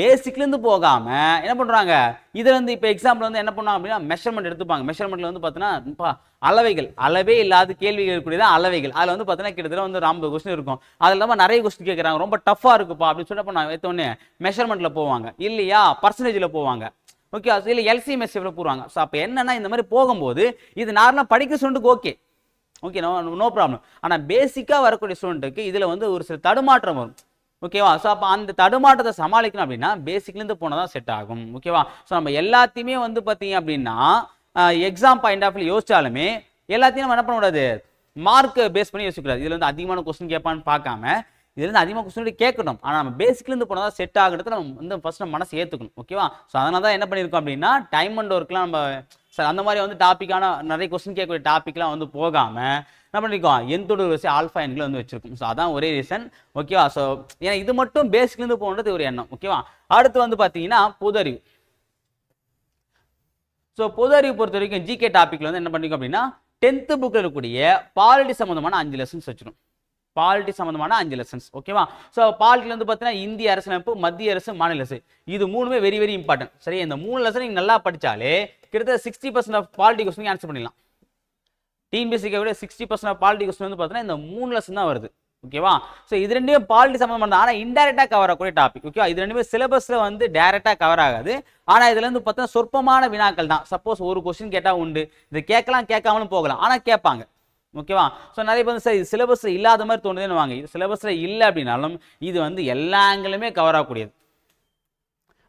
Speaker 1: பேசிக்லேருந்து போகாமல் என்ன பண்ணுறாங்க இதில் வந்து இப்போ எக்ஸாம்பிள் வந்து என்ன பண்ணுவோம் அப்படின்னா மெஷர்மெண்ட் எடுத்துப்பாங்க மெஷர்மெண்ட்டில் வந்து பார்த்தீங்கன்னா அளவைகள் அளவே இல்லாத கேள்விகள் இருக்கக்கூடியதான் அளவைகள் அதில் வந்து பார்த்தீங்கன்னா கிட்டத்தட்ட வந்து ஐம்பது கொஸ்டின் இருக்கும் அது இல்லாமல் நிறைய கொஸ்டின் கேட்குறாங்க ரொம்ப டஃப்பாக இருக்குப்பா அப்படின்னு சொல்லிட்டு நான் எத்தோடனே மெஷர்மெண்ட்டில் போவாங்க இல்லையா பர்சன்டேஜில் போவாங்க ஓகே இல்லை எல்சிஎம்எஸ் எவ்வளோ போடுவாங்க ஸோ அப்போ என்னன்னா இந்த மாதிரி போகும்போது இது நார்மலாக படிக்க ஸ்டூடெண்ட்டுக்கு okay okay no no problem ஆனால் பேசிக்காக வரக்கூடிய ஸ்டூடெண்ட்டுக்கு இதில் வந்து ஒரு சில தடுமாற்றம் வரும் ஓகேவா ஸோ அப்போ அந்த தடுமாற்றத்தை சமாளிக்கணும் அப்படின்னா பேசிக்லேருந்து போனால் தான் செட் ஆகும் ஓகேவா ஸோ நம்ம எல்லாத்தையுமே வந்து பார்த்தீங்க அப்படின்னா எக்ஸாம் பாயிண்ட் ஆஃப் யோசிச்சாலுமே எல்லாத்தையும் நம்ம என்ன பண்ணக்கூடாது மார்க் பேஸ் பண்ணி யோசிக்கூடாது இதில் வந்து அதிகமான கொஸ்டின் கேட்பான்னு பார்க்காம இதுலேருந்து அதிகமாக கொஸ்டின் கேட்கணும் ஆனால் நம்ம பேசிக்லேருந்து போனால் தான் செட் ஆகிறது நம்ம வந்து ஃபஸ்ட் நம்ம மனசு ஏற்றுக்கணும் ஓகேவா ஸோ அதனால தான் என்ன பண்ணியிருக்கோம் அப்படின்னா டைம் அண்ட் ஒர்க்லாம் நம்ம சார் அந்த மாதிரி வந்து டாப்பிக்கான நிறைய கொஸ்டின் கேட்கக்கூடிய டாப்பிக்லாம் வந்து போகாமல் என்ன பண்ணியிருக்கோம் எந்தோட வரிசை ஆல்ஃபா எண்களை வந்து வச்சிருக்கோம் ஸோ அதான் ஒரே ரீசன் ஓகேவா ஸோ ஏன்னா இது மட்டும் பேசிக்லேருந்து போகிறது ஒரு எண்ணம் ஓகேவா அடுத்து வந்து பார்த்தீங்கன்னா புதறிவு ஸோ பொது அறிவு பொறுத்த வரைக்கும் ஜிகே டாப்பிக்கில் வந்து என்ன பண்ணிருக்கோம் அப்படின்னா டென்த்து புக்கில் இருக்கக்கூடிய பாலிடி சம்மந்தமான அஞ்சு லெசன்ஸ் வச்சிடும் பாலிட்டி சம்மந்தமான அஞ்சு லெசன்ஸ் ஓகேவா ஸோ பாலிட்டில வந்து பார்த்தீங்கன்னா இந்திய அரசியலமைப்பு மத்திய அரசு மாநில அரசு இது மூணுமே வெரி வெரி இம்பார்ட்டன்ட் சரி இந்த மூணு லெசன் நீங்கள் நல்லா படித்தாலே கிட்டத்தட்ட sixty percent of polity question answer பண்ணிடலாம் டிஎன்பிசிக்கை விட sixty percent of polity question வந்து பார்த்தீங்கன்னா இந்த மூணு லெசன் தான் வருது ஓகேவா ஸோ இது ரெண்டுமே பாலிட்டி சம்மந்தமானது ஆனால் இன்டெரக்டாக கவர் ஆகக்கூடிய டாபிக் ஓகேவா இது ரெண்டுமே சிலபஸில் வந்து டேரெக்டாக கவர் ஆகாது ஆனால் இதில் இருந்து பார்த்தீங்கன்னா சொற்பமான வினாக்கள் தான் சப்போஸ் ஒரு கொஸ்டின் கேட்டால் உண்டு இது கேட்கலாம் கேட்காமலும் போகலாம் ஆனால் கேட்பாங்க ஓகேவா ஸோ நிறைய பேர் சரி சிலபஸ் இல்லாத மாதிரி தோணுதுன்னு வாங்க இது சிலபஸில் இல்லை அப்படின்னாலும் இது வந்து எல்லா ஆங்கிலுமே கவர் ஆகக்கூடியது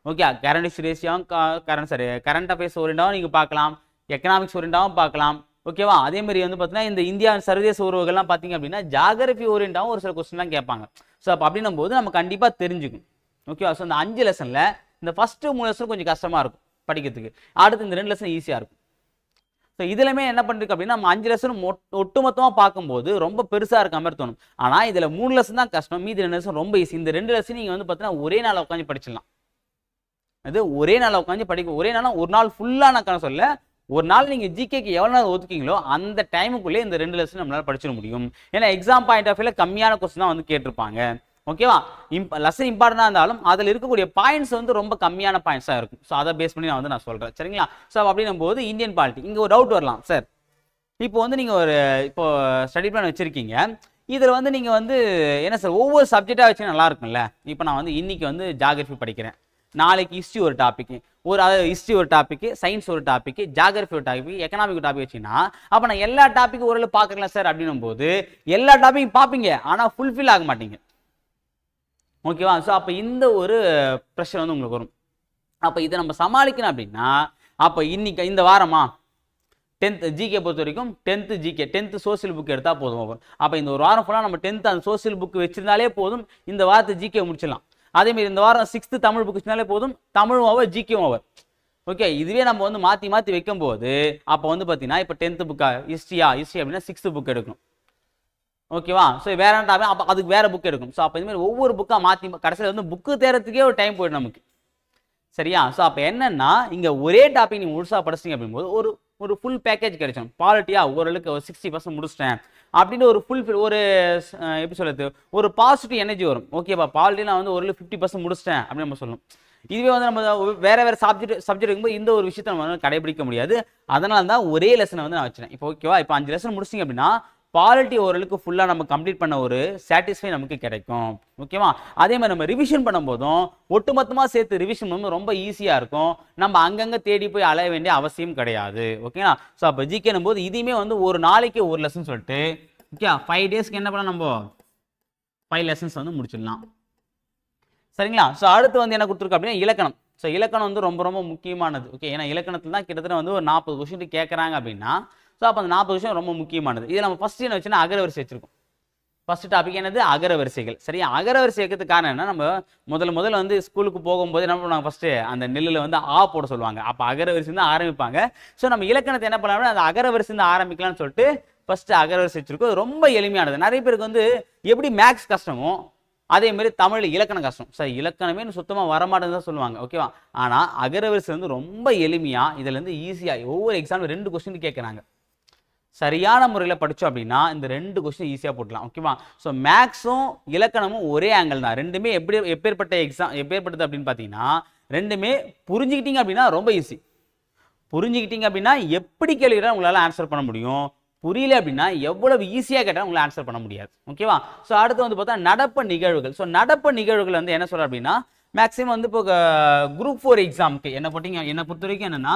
Speaker 1: ஓகே கரண்ட் இஷ்யூ ரேஷியாவும் கரண்ட் சாரி கரண்ட் அஃபேர்ஸ் ஓரியண்டாகவும் நீங்கள் பார்க்கலாம் எக்கனாமிக்ஸ் ஓரியண்டாகவும் பார்க்கலாம் ஓகேவா அதே மாதிரி வந்து பார்த்தீங்கன்னா இந்த இந்தியா சர்வதேச உறவுகள்லாம் பார்த்தீங்க அப்படின்னா ஜாகிரபி ஓரியண்டாகவும் ஒரு சில கொஸ்டின்லாம் கேட்பாங்க ஸோ அப்போ அப்படின்னும் போது நம்ம கண்டிப்பாக தெரிஞ்சுக்கும் ஓகேவா ஸோ இந்த அஞ்சு லெசனில் இந்த ஃபஸ்ட்டு மூணு லெசன் கொஞ்சம் கஷ்டமாக இருக்கும் படிக்கிறதுக்கு அடுத்து இந்த ரெண்டு லெசன் ஈஸியாக இருக்கும் ஸோ இதுலையுமே என்ன பண்ணிருக்கு அப்படின்னா நம்ம அஞ்சு லட்சம் ஒட்டுமொத்தமாக பார்க்கும்போது ரொம்ப பெருசாக இருக்க மாதிரி தோணும் ஆனால் இதில் மூணு லட்சம் தான் கஷ்டம் மீதி ரெண்டு லட்சம் ரொம்ப ஈஸி இந்த ரெண்டு லட்சம் நீங்கள் வந்து பார்த்தீங்கன்னா ஒரே நாள் உட்காந்து படிச்சிடலாம் அது ஒரே நாள் உட்காந்து படிக்க ஒரே நாள் ஒரு நாள் ஃபுல்லாக நான் சொல்ல ஒரு நாள் நீங்கள் ஜிகேக்கு எவ்வளோ நேரம் ஒதுக்கிங்களோ அந்த டைமுக்குள்ளே இந்த ரெண்டு லட்சம் நம்மளால் படிச்சிட முடியும் ஏன்னா எக்ஸாம் பாயிண்ட் ஆஃப் வியூவில் கம்மியான கொஸ்டின் தான் வந்து கேட்டிருப்பாங்க ஓகேவா இம்ப லெசன் இம்பார்ட்டண்டாக இருந்தாலும் அதில் இருக்கக்கூடிய பாயிண்ட்ஸ் வந்து ரொம்ப கம்மியான பாயிண்ட்ஸாக இருக்கும் ஸோ அதை பேஸ் பண்ணி நான் வந்து நான் சொல்கிறேன் சரிங்களா ஸோ அப்படின்னும் போது இந்தியன் பாலிட்டி இங்கே ஒரு டவுட் வரலாம் சார் இப்போ வந்து நீங்கள் ஒரு இப்போ ஸ்டடி பிளான் வச்சுருக்கீங்க இதில் வந்து நீங்கள் வந்து என்ன சார் ஒவ்வொரு சப்ஜெக்டாக வச்சு நல்லா இருக்கும்ல இப்போ நான் வந்து இன்றைக்கி வந்து ஜாகிரஃபி படிக்கிறேன் நாளைக்கு ஹிஸ்ட்ரி ஒரு டாப்பிக்கு ஒரு அதாவது ஹிஸ்ட்ரி ஒரு டாப்பிக்கு சயின்ஸ் ஒரு டாப்பிக்கு ஜாகிரஃபி ஒரு டாபிக் எக்கனாமிக் டாபிக் வச்சுன்னா அப்போ நான் எல்லா டாப்பிக்கும் ஓரளவு பார்க்குறேன் சார் அப்படின்னும் போது எல்லா டாப்பிக்கும் பார்ப்பீங்க ஆனால் ஃபுல்ஃபில் ஆக மாட்டீங்க ஓகேவா ஸோ அப்போ இந்த ஒரு ப்ரெஷர் வந்து உங்களுக்கு வரும் அப்போ இதை நம்ம சமாளிக்கணும் அப்படின்னா அப்போ இன்னைக்கு இந்த வாரமா டென்த் ஜிகே பொறுத்த வரைக்கும் tenth GK tenth social book எடுத்தால் போதும் அப்போ இந்த ஒரு வாரம் ஃபுல்லாக நம்ம டென்த் அந்த சோசியல் புக் வச்சிருந்தாலே போதும் இந்த வாரத்தை ஜிகே முடிச்சிடலாம் அதேமாரி இந்த வாரம் சிக்ஸ்த்து தமிழ் புக் போதும் தமிழும் ஓவர் ஜிகேவும் ஓவர் ஓகே இதுவே நம்ம வந்து மாற்றி மாற்றி வைக்கும்போது அப்போ வந்து பார்த்தீங்கன்னா இப்போ டென்த்து புக்கா ஹிஸ்ட்ரியா ஹிஸ்ட்ரி அப்படின்னா சிக்ஸ்த்து புக் எடுக்கணும் ஓகேவா ஸோ வேற டாபிக் அப்போ அதுக்கு வேற புக் எடுக்கும் ஸோ அப்போ இதுமாதிரி ஒவ்வொரு புக்காக மாற்றி கடைசியில் வந்து புக்கு தேர்றதுக்கே ஒரு டைம் போயிடும் நமக்கு சரியா ஸோ அப்போ என்னென்னா இங்கே ஒரே டாபிக் நீங்கள் முழுசாக படிச்சிங்க அப்படிங்கும்போது ஒரு ஒரு ஃபுல் பேக்கேஜ் கிடைச்சோம் பாலிட்டியாக ஓரளவுக்கு ஒரு சிக்ஸ்டி பர்சன்ட் முடிச்சிட்டேன் அப்படின்னு ஒரு ஃபுல் ஒரு எப்படி சொல்கிறது ஒரு பாசிட்டிவ் எனர்ஜி வரும் ஓகேப்பா பாலிட்டி நான் வந்து ஒரு ஃபிஃப்டி பர்சன்ட் முடிச்சிட்டேன் அப்படின்னு நம்ம சொல்லணும் இதுவே வந்து நம்ம வேற வேற சப்ஜெக்ட் சப்ஜெக்ட் இருக்கும்போது இந்த ஒரு விஷயத்தை நம்ம கடைபிடிக்க முடியாது அதனால தான் ஒரே லெசனை வந்து நான் வச்சுட்டேன் இப்போ ஓகேவா இப்போ அஞ்சு லெசன் முடிச்சிங்க அப்படின்னா குவாலிட்டி ஓரளவுக்கு ஃபுல்லாக நம்ம கம்ப்ளீட் பண்ண ஒரு சாட்டிஸ்ஃபை நமக்கு கிடைக்கும் ஓகேவா அதே மாதிரி நம்ம ரிவிஷன் பண்ணும்போதும் ஒட்டுமொத்தமாக சேர்த்து ரிவிஷன் பண்ணும்போது ரொம்ப ஈஸியாக இருக்கும் நம்ம அங்கங்கே தேடி போய் அலைய வேண்டிய அவசியம் கிடையாது ஓகேங்களா ஸோ அப்போ ஜிகேனும் போது இதையுமே வந்து ஒரு நாளைக்கு ஒரு லெசன் சொல்லிட்டு ஓகே ஃபைவ் டேஸ்க்கு என்ன பண்ணலாம் நம்ம ஃபைவ் லெசன்ஸ் வந்து முடிச்சிடலாம் சரிங்களா ஸோ அடுத்து வந்து என்ன கொடுத்துருக்கோம் அப்படின்னா இலக்கணம் ஸோ இலக்கணம் வந்து ரொம்ப ரொம்ப முக்கியமானது ஓகே ஏன்னா இலக்கணத்தில் தான் கிட்டத்தட்ட வந்து ஒரு நாற்பது கொஸ்டின் கேட்குறாங்க அப்படின்னா ஸோ அப்போ அந்த நாற்பது விஷயம் ரொம்ப முக்கியமானது இதில் நம்ம ஃபஸ்ட் என்ன வச்சுன்னா அகரவரிசை வச்சிருக்கோம் ஃபஸ்ட் டாபிக் என்னது அகரவரிசைகள் சரியா அகரவரிசை வைக்கிறதுக்கு காரணம் என்ன நம்ம முதல்ல முதல்ல வந்து ஸ்கூலுக்கு போகும்போது என்ன பண்ணுவாங்க ஃபஸ்ட்டு அந்த நெல்லில் வந்து ஆ போட சொல்லுவாங்க அப்போ அகரவரிசை தான் ஆரம்பிப்பாங்க ஸோ நம்ம இலக்கணத்தை என்ன பண்ணலாம்னா அந்த அகரவரிசை வந்து ஆரம்பிக்கலாம்னு சொல்லிட்டு ஃபஸ்ட்டு அகரவரிசை வச்சிருக்கோம் ரொம்ப எளிமையானது நிறைய பேருக்கு வந்து எப்படி மேக்ஸ் கஷ்டமோ அதே மாதிரி தமிழ் இலக்கணம் கஷ்டம் சார் இலக்கணமே சுத்தமாக வரமாட்டேன்னு தான் சொல்லுவாங்க ஓகேவா ஆனால் அகரவரிசை வந்து ரொம்ப எளிமையாக இதில் இருந்து ஈஸியாக ஒவ்வொரு எக்ஸாம் ரெண்டு கொஸ்டின் கேட்குறாங்க சரியான முறையில் படித்தோம் அப்படின்னா இந்த ரெண்டு கொஸ்டின் ஈஸியாக போட்டலாம் ஓகேவா ஸோ மேக்ஸும் இலக்கணமும் ஒரே ஆங்கிள் தான் ரெண்டுமே எப்படி எப்பேற்பட்ட எக்ஸாம் எப்பேற்பட்டது அப்படின்னு பார்த்தீங்கன்னா ரெண்டுமே புரிஞ்சுக்கிட்டீங்க அப்படின்னா ரொம்ப ஈஸி புரிஞ்சுக்கிட்டீங்க அப்படின்னா எப்படி கேள்விகளை உங்களால் ஆன்சர் பண்ண முடியும் புரியல அப்படின்னா எவ்வளவு ஈஸியாக கேட்டால் உங்களை ஆன்சர் பண்ண முடியாது ஓகேவா ஸோ அடுத்து வந்து பார்த்தா நடப்பு நிகழ்வுகள் ஸோ நடப்பு நிகழ்வுகள் வந்து என்ன சொல்கிறேன் அப்படின்னா மேக்ஸிமம் வந்து இப்போ குரூப் ஃபோர் எக்ஸாமுக்கு என்ன போட்டிங்க என்னை பொறுத்த வரைக்கும் என்னென்னா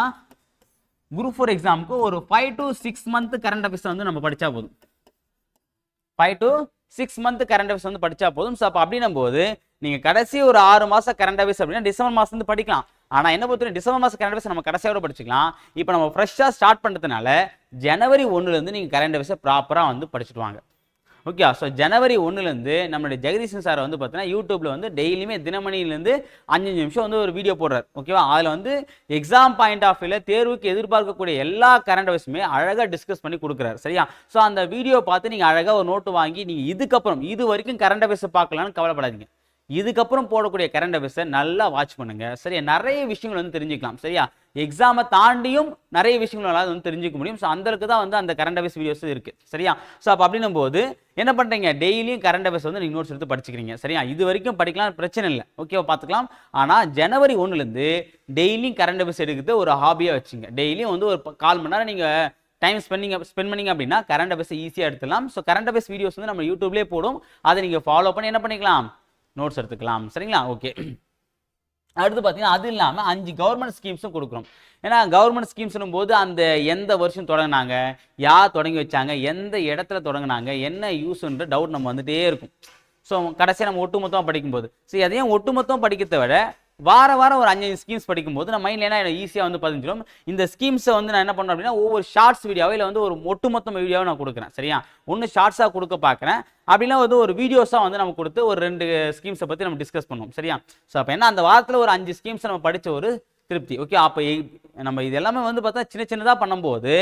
Speaker 1: குரூப் ஃபோர் எக்ஸாமுக்கு ஒரு five to six month current affairs வந்து நம்ம படித்தா போதும் five to six month current affairs வந்து படித்தா போதும் ஸோ அப்போ அப்படின்னும் போது நீங்கள் கடைசி ஒரு ஆறு மாதம் கரண்ட் அஃபேர்ஸ் அப்படின்னா டிசம்பர் மாதம் வந்து படிக்கலாம் ஆனால் என்ன பொறுத்தவரை டிசம்பர் மாதம் கரண்ட் அஃபேர்ஸ் நம்ம கடைசியோட படிச்சுக்கலாம் இப்போ நம்ம ஃப்ரெஷ்ஷாக ஸ்டார்ட் பண்ணுறதுனால ஜனவரி ஒன்றுலேருந்து நீங்கள் கரண்ட் அஃபேர்ஸை ப்ராப்பராக வந்து படிச்சுட்டு வாங்க ஓகே ஸோ ஜனவரி ஒன்றுலேருந்து நம்மளுடைய ஜெகதீஷன் சார் வந்து பார்த்தீங்கன்னா யூடியூப்பில் வந்து டெய்லியுமே தினமணிலேருந்து அஞ்சு நிமிஷம் வந்து ஒரு வீடியோ போடுறார் ஓகேவா அதில் வந்து எக்ஸாம் பாயிண்ட் ஆஃப் வியூவில் தேர்வுக்கு எதிர்பார்க்கக்கூடிய எல்லா கரண்ட் அஃபேர்ஸுமே அழகாக டிஸ்கஸ் பண்ணி கொடுக்குறாரு சரியா ஸோ அந்த வீடியோ பார்த்து நீங்கள் அழகாக ஒரு நோட்டு வாங்கி நீங்கள் இதுக்கப்புறம் இது வரைக்கும் கரண்ட் அஃபேர்ஸ் பார்க்கலான்னு கவலைப்படாதீங்க இதுக்கப்புறம் போடக்கூடிய கரண்ட் அஃபேர்ஸை நல்லா வாட்ச் பண்ணுங்கள் சரியா நிறைய விஷயங்கள் வந்து தெரிஞ்சுக்கலாம் சரியா எக்ஸாமை தாண்டியும் நிறைய விஷயங்களால வந்து தெரிஞ்சுக்க முடியும் ஸோ அந்தளவுக்கு தான் வந்து அந்த கரண்ட் அஃபேர்ஸ் வீடியோஸ் இருக்குது சரியா ஸோ அப்போ அப்படின்னும் போது என்ன பண்ணுறீங்க டெய்லியும் கரண்ட் அஃபேர்ஸ் வந்து நீங்கள் நோட்ஸ் எடுத்து படிச்சுக்கிறீங்க சரியா இது வரைக்கும் படிக்கலாம் பிரச்சனை இல்லை ஓகேவா பார்த்துக்கலாம் ஆனால் ஜனவரி ஒன்றுலேருந்து டெய்லியும் கரண்ட் அஃபேர்ஸ் எடுக்கிறது ஒரு ஹாபியாக வச்சுங்க டெய்லியும் வந்து ஒரு கால் மணி நேரம் நீங்கள் டைம் ஸ்பெண்டிங் ஸ்பெண்ட் பண்ணிங்க அப்படின்னா கரண்ட் அஃபேர்ஸ் ஈஸியாக எடுத்துலாம் ஸோ கரண்ட் அஃபேர்ஸ் வீடியோஸ் வந்து நம்ம யூடியூப்லேயே போடும் அதை நீங்கள் ஃபாலோ பண்ணி என்ன பண்ணிக்கலாம் நோட்ஸ் எடுத்துக்கலாம் சரிங்களா ஓகே அடுத்து பார்த்தீங்கன்னா அது இல்லாமல் அஞ்சு கவர்மெண்ட் ஸ்கீம்ஸும் கொடுக்குறோம் ஏன்னா கவர்மெண்ட் ஸ்கீம்ஸ்னும் போது அந்த எந்த வருஷம் தொடங்கினாங்க யார் தொடங்கி வச்சாங்க எந்த இடத்துல தொடங்கினாங்க என்ன யூஸ்ன்ற டவுட் நம்ம வந்துகிட்டே இருக்கும் ஸோ கடைசியாக நம்ம ஒட்டுமொத்தமாக படிக்கும்போது ஸோ அதையும் ஒட்டுமொத்தம் படிக்கிறத விட வார வாரம் ஒரு அஞ்சு ஸ்கீம்ஸ் படிக்கும்போது நான் மைண்ட்ல என்ன ஈஸியாக வந்து பதிஞ்சிடும் இந்த ஸ்கீம்ஸை வந்து நான் என்ன பண்ணுறேன் அப்படின்னா ஒவ்வொரு ஷார்ட்ஸ் வீடியோவை இல்லை வந்து ஒரு ஒட்டுமொத்த வீடியோவை நான் கொடுக்குறேன் சரியா ஒன்று ஷார்ட்ஸாக கொடுக்க பார்க்குறேன் அப்படிலாம் வந்து ஒரு வீடியோஸாக வந்து நம்ம கொடுத்து ஒரு ரெண்டு ஸ்கீம்ஸை பற்றி நம்ம டிஸ்கஸ் பண்ணுவோம் சரியா ஸோ அப்போ என்ன அந்த வாரத்தில் ஒரு அஞ்சு ஸ்கீம்ஸை நம்ம படித்த ஒரு திருப்தி ஓகே அப்போ நம்ம இது எல்லாமே வந்து பார்த்தா சின்ன சின்னதாக பண்ணும்போது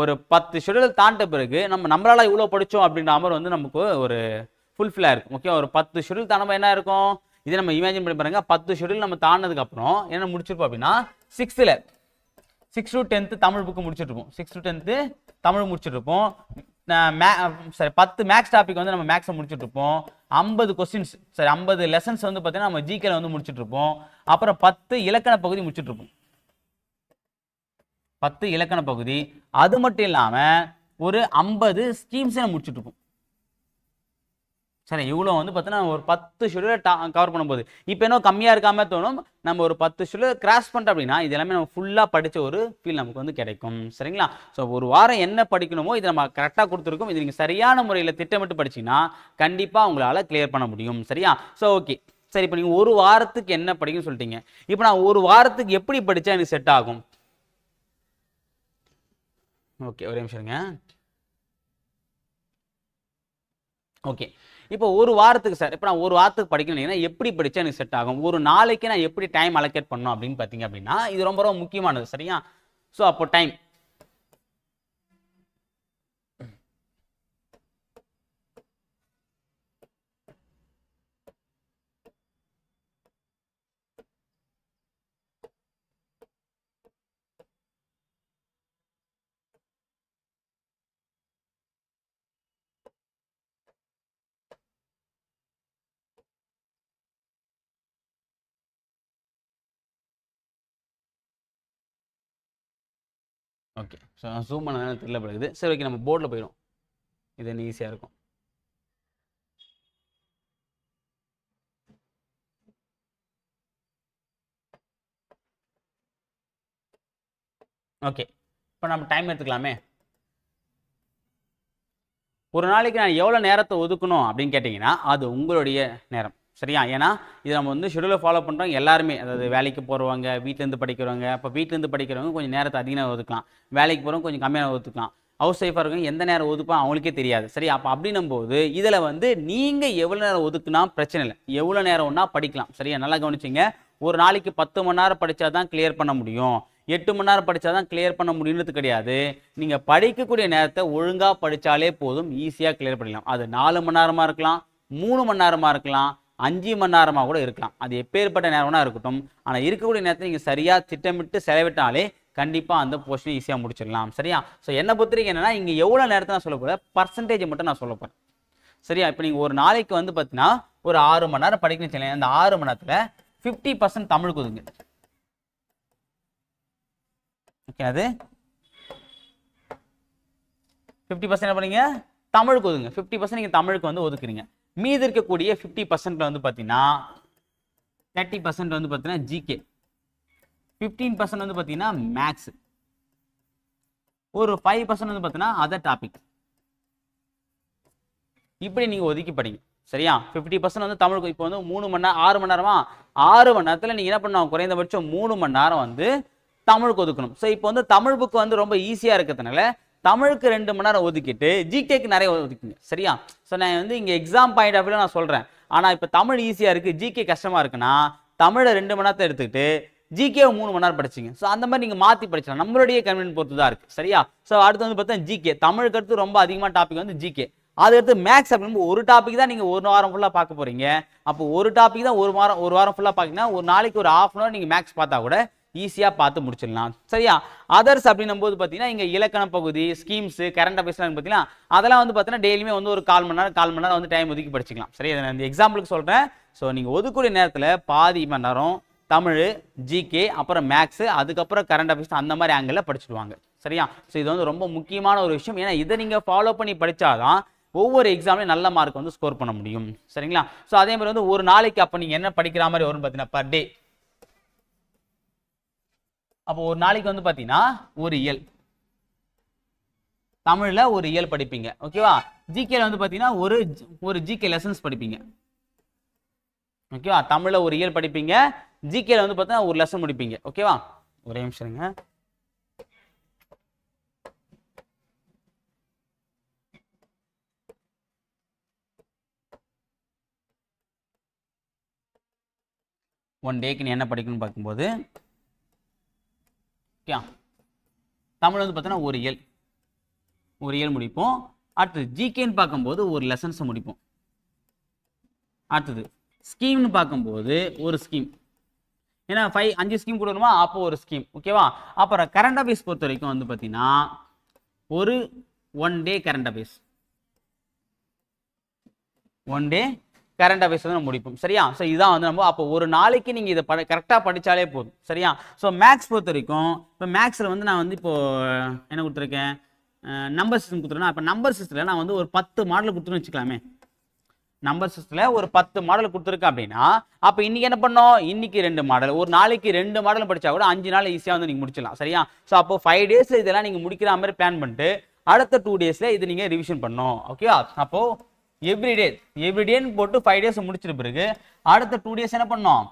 Speaker 1: ஒரு பத்து ஷெடியூல் தாண்ட பிறகு நம்ம நம்மளால் இவ்வளோ படித்தோம் அப்படின்ற மாதிரி வந்து நமக்கு ஒரு ஃபுல்ஃபில்லாக இருக்கும் ஓகே ஒரு பத்து ஷெடியூல் தாண்டமாக என்ன இருக்கும் இதை நம்ம இமேஜின் பண்ணி பாருங்க பத்து ஷெடியூல் நம்ம அப்புறம் என்ன முடிச்சிருப்போம் அப்படின்னா சிக்ஸ்த்தில் six to tenth Tamil book முடிச்சிட்ருப்போம் சிக்ஸ் டு டென்த்து தமிழ் முடிச்சிருப்போம் மே சரி பத்து மேக்ஸ் டாபிக் வந்து நம்ம மேக்ஸை இருப்போம் ஐம்பது கொஸ்டின்ஸ் சரி ஐம்பது லெசன்ஸ் வந்து பார்த்தீங்கன்னா நம்ம ஜிகேல வந்து முடிச்சுட்ருப்போம் அப்புறம் பத்து இலக்கண பகுதி முடிச்சுட்ருப்போம் பத்து இலக்கண பகுதி அது மட்டும் இல்லாமல் ஒரு ஐம்பது ஸ்கீம்ஸை நம்ம முடிச்சுட்ருப்போம் சரி இவ்வளோ வந்து பார்த்தீங்கன்னா ஒரு பத்து ஷெடியூலை கவர் பண்ணும்போது இப்போ என்ன கம்மியாக இருக்காமல் தோணும் நம்ம ஒரு பத்து ஷெடியூல் கிராஸ் பண்ணிட்டோம் அப்படின்னா இது எல்லாமே நம்ம ஃபுல்லாக படித்த ஒரு ஃபீல் நமக்கு வந்து கிடைக்கும் சரிங்களா ஸோ ஒரு வாரம் என்ன படிக்கணுமோ இது நம்ம கரெக்டாக கொடுத்துருக்கோம் இது நீங்கள் சரியான முறையில் திட்டமிட்டு படிச்சிங்கன்னா கண்டிப்பாக உங்களால் கிளியர் பண்ண முடியும் சரியா ஸோ ஓகே சரி இப்போ நீங்கள் ஒரு வாரத்துக்கு என்ன படிக்கும்னு சொல்லிட்டீங்க இப்போ நான் ஒரு வாரத்துக்கு எப்படி படித்தா எனக்கு செட் ஆகும் ஓகே ஒரே இருங்க ஓகே இப்போ ஒரு வாரத்துக்கு சார் இப்போ நான் ஒரு வாரத்துக்கு படிக்கணும்னா எப்படி படித்தா எனக்கு செட் ஆகும் ஒரு நாளைக்கு நான் எப்படி டைம் அலோகேட் பண்ணணும் அப்படின்னு பார்த்தீங்க அப்படின்னா இது ரொம்ப ரொம்ப முக்கியமானது சரியா ஸோ அப்போ டைம் ஓகே ஸோ நான் ஜூம் பண்ணனால தெரியல படுக்குது சரி ஓகே நம்ம போர்டில் போயிடும் இது என்ன ஈஸியாக இருக்கும் ஓகே இப்போ நம்ம டைம் எடுத்துக்கலாமே ஒரு நாளைக்கு நான் எவ்வளோ நேரத்தை ஒதுக்கணும் அப்படின்னு கேட்டிங்கன்னா அது உங்களுடைய நேரம் சரியா ஏன்னா இது நம்ம வந்து ஷெடியூலை ஃபாலோ பண்ணுறோம் எல்லாருமே அதாவது வேலைக்கு போகிறவங்க வீட்டிலேருந்து படிக்கிறவங்க இப்போ வீட்டிலேருந்து படிக்கிறவங்க கொஞ்சம் நேரத்தை அதிகமாக ஒதுக்கலாம் வேலைக்கு போகிறவங்க கொஞ்சம் கம்மியாக ஒதுக்கலாம் ஹவுஸ் ஒய்ஃபாக இருக்கும் எந்த நேரம் ஒதுப்பா அவங்களுக்கே தெரியாது சரி அப்போ அப்படின்னும் போது இதில் வந்து நீங்கள் எவ்வளோ நேரம் ஒதுக்குனா பிரச்சனை இல்லை எவ்வளோ நேரம் ஒன்றா படிக்கலாம் சரியா நல்லா கவனிச்சிங்க ஒரு நாளைக்கு பத்து மணி நேரம் படித்தா தான் கிளியர் பண்ண முடியும் எட்டு மணி நேரம் படித்தா தான் கிளியர் பண்ண முடியுன்றது கிடையாது நீங்கள் படிக்கக்கூடிய நேரத்தை ஒழுங்காக படித்தாலே போதும் ஈஸியாக கிளியர் பண்ணிடலாம் அது நாலு மணி நேரமாக இருக்கலாம் மூணு மணி நேரமாக இருக்கலாம் அஞ்சு மணி நேரமாக கூட இருக்கலாம் அது எப்பேற்பட்ட நேரம்னா இருக்கட்டும் ஆனால் இருக்கக்கூடிய நேரத்தை நீங்கள் சரியாக திட்டமிட்டு செலவிட்டாலே கண்டிப்பாக அந்த போர்ஷனை ஈஸியாக முடிச்சிடலாம் சரியா ஸோ என்னை பொறுத்தவரைக்கும் என்னென்னா இங்கே எவ்வளோ நேரத்தை நான் சொல்ல போகிறேன் பர்சன்டேஜ் மட்டும் நான் சொல்ல போகிறேன் சரியா இப்போ நீங்கள் ஒரு நாளைக்கு வந்து பார்த்தீங்கன்னா ஒரு ஆறு மணி நேரம் படிக்கணும்னு சொல்லுங்க அந்த ஆறு மணி நேரத்தில் ஃபிஃப்டி பர்சன்ட் தமிழுக்கு ஒதுங்க ஓகே அது ஃபிஃப்டி பர்சன்ட் என்ன பண்ணீங்க தமிழுக்கு ஒதுங்க ஃபிஃப்டி பர்சன்ட் நீங்கள் தமிழுக்கு வந்து ஒதுக்குறீங்க மீதி இருக்கக்கூடிய ஃபிஃப்டி பர்சன்ட்ல வந்து பார்த்தீங்கன்னா தேர்ட்டி பர்சன்ட் வந்து பார்த்தீங்கன்னா ஜிகே ஃபிஃப்டீன் பர்சன்ட் வந்து பார்த்தீங்கன்னா மேக்ஸ் ஒரு ஃபைவ் பர்சன்ட் வந்து பார்த்தீங்கன்னா அதர் டாபிக் இப்படி நீங்கள் ஒதுக்கிப்படுங்க சரியா ஃபிஃப்டி பர்சன்ட் வந்து தமிழுக்கு இப்போ வந்து மூணு மணி நேரம் ஆறு மணி நேரமா ஆறு மணி நேரத்தில் நீங்கள் என்ன பண்ணுவோம் குறைந்தபட்சம் மூணு மணி நேரம் வந்து தமிழுக்கு ஒதுக்கணும் ஸோ இப்போ வந்து தமிழ் புக்கு வந்து ரொம்ப ஈஸியாக இருக்கிறதுனால தமிழுக்கு ரெண்டு மணி நேரம் ஒதுக்கிட்டு ஜிகேக்கு நிறைய ஒதுக்குங்க சரியா ஸோ நான் வந்து இங்கே எக்ஸாம் பாயிண்ட் ஆஃப் நான் சொல்கிறேன் ஆனால் இப்போ தமிழ் ஈஸியாக இருக்குது ஜிகே கஷ்டமாக இருக்குன்னா தமிழை ரெண்டு மணி நேரத்தை எடுத்துக்கிட்டு ஜிகே மூணு மணி நேரம் படிச்சிங்க ஸோ அந்த மாதிரி நீங்கள் மாற்றி படிச்சலாம் நம்மளுடைய கன்வீனியன் பொறுத்து தான் இருக்குது சரியா ஸோ அடுத்து வந்து பார்த்தா ஜிகே தமிழுக்கு அடுத்து ரொம்ப அதிகமாக டாபிக் வந்து ஜிகே அதுக்கடுத்து மேக்ஸ் அப்படின்னு ஒரு டாபிக் தான் நீங்கள் ஒரு வாரம் ஃபுல்லாக பார்க்க போகிறீங்க அப்போ ஒரு டாபிக் தான் ஒரு வாரம் ஒரு வாரம் ஃபுல்லாக பார்த்தீங்கன்னா ஒரு நாளைக்கு ஒரு ஆஃப் அன் அவர் நீங்கள் மேக்ஸ் பார்த்தா கூட ஈஸியாக பார்த்து முடிச்சிடலாம் சரியா அதர்ஸ் அப்படின்னும் போது பார்த்தீங்கன்னா இங்கே இலக்கண பகுதி ஸ்கீம்ஸு கரண்ட் அஃபேர்ஸ் பார்த்தீங்கன்னா அதெல்லாம் வந்து பார்த்தீங்கன்னா டெய்லியுமே வந்து ஒரு கால் மணி நேரம் கால் மணி நேரம் வந்து டைம் ஒதுக்கி படிச்சிக்கலாம் சரி அதை நான் இந்த எக்ஸாம்பிளுக்கு சொல்கிறேன் ஸோ நீங்கள் ஒதுக்கூடிய நேரத்தில் பாதி மணி நேரம் தமிழ் ஜிகே அப்புறம் மேக்ஸு அதுக்கப்புறம் கரண்ட் அஃபேர்ஸ் அந்த மாதிரி ஆங்கிளில் படிச்சுடுவாங்க சரியா ஸோ இது வந்து ரொம்ப முக்கியமான ஒரு விஷயம் ஏன்னா இதை நீங்கள் ஃபாலோ பண்ணி படித்தாதான் ஒவ்வொரு எக்ஸாம்லையும் நல்ல மார்க் வந்து ஸ்கோர் பண்ண முடியும் சரிங்களா ஸோ அதே மாதிரி வந்து ஒரு நாளைக்கு அப்போ நீங்கள் என்ன படிக்கிற மாதிரி வரும்னு பார்த்தீங்கன்னா பர் டே அப்போ ஒரு நாளைக்கு வந்து பார்த்தீங்கன்னா ஒரு இயல் தமிழில் ஒரு இயல் படிப்பீங்க ஓகேவா ஜிகேல வந்து பார்த்தீங்கன்னா ஒரு ஒரு ஜிகே லெசன்ஸ் படிப்பீங்க ஓகேவா தமிழில் ஒரு இயல் படிப்பீங்க ஜிகேல வந்து பார்த்தீங்கன்னா ஒரு லெசன் முடிப்பீங்க ஓகேவா ஒரே நிமிஷம்ங்க ஒன் டேக்கு நீ என்ன படிக்கணும்னு பார்க்கும்போது ஓகே தமிழ் வந்து பார்த்தோன்னா ஒரு இயல் ஒரு இயல் முடிப்போம் அடுத்தது ஜிகேன்னு பார்க்கும்போது ஒரு லெசன்ஸை முடிப்போம் அடுத்தது ஸ்கீம்னு பார்க்கும்போது ஒரு ஸ்கீம் ஏன்னா ஃபைவ் அஞ்சு ஸ்கீம் கொடுக்கணுமா வருமா அப்போ ஒரு ஸ்கீம் ஓகேவா அப்புறம் கரண்ட் அஃபேர்ஸ் பொறுத்த வரைக்கும் வந்து பார்த்தீங்கன்னா ஒரு one day current affairs one day current affairs வந்து முடிப்போம் சரியா ஸோ இதான் வந்து நம்ம அப்போ ஒரு நாளைக்கு நீங்கள் இதை பட கரெக்டாக படித்தாலே போதும் சரியா ஸோ மேக்ஸ் பொறுத்த வரைக்கும் இப்போ மேக்ஸில் வந்து நான் வந்து இப்போது என்ன கொடுத்துருக்கேன் நம்பர் சிஸ்டம் கொடுத்துருக்கேன்னா இப்போ நம்பர் சிஸ்டத்தில் நான் வந்து ஒரு பத்து மாடல் கொடுத்துன்னு வச்சுக்கலாமே நம்பர் சிஸ்டத்தில் ஒரு பத்து மாடல் கொடுத்துருக்கேன் அப்படின்னா அப்போ இன்றைக்கி என்ன பண்ணோம் இன்றைக்கி ரெண்டு மாடல் ஒரு நாளைக்கு ரெண்டு மாடல் படித்தா கூட அஞ்சு நாள் ஈஸியாக வந்து நீங்கள் முடிச்சிடலாம் சரியா ஸோ அப்போ ஃபைவ் டேஸில் இதெல்லாம் நீங்கள் முடிக்கிற மாதிரி பிளான் பண்ணிட்டு அடுத்த டூ டேஸில் இது நீங்கள் ரிவிஷன் பண்ணோம் ஓகேவா அப்போது எவ்ரிடே எவ்ரிடேன்னு போட்டு ஃபைவ் டேஸ் முடிச்சிட்ட பிறகு அடுத்த டூ டேஸ் என்ன பண்ணோம்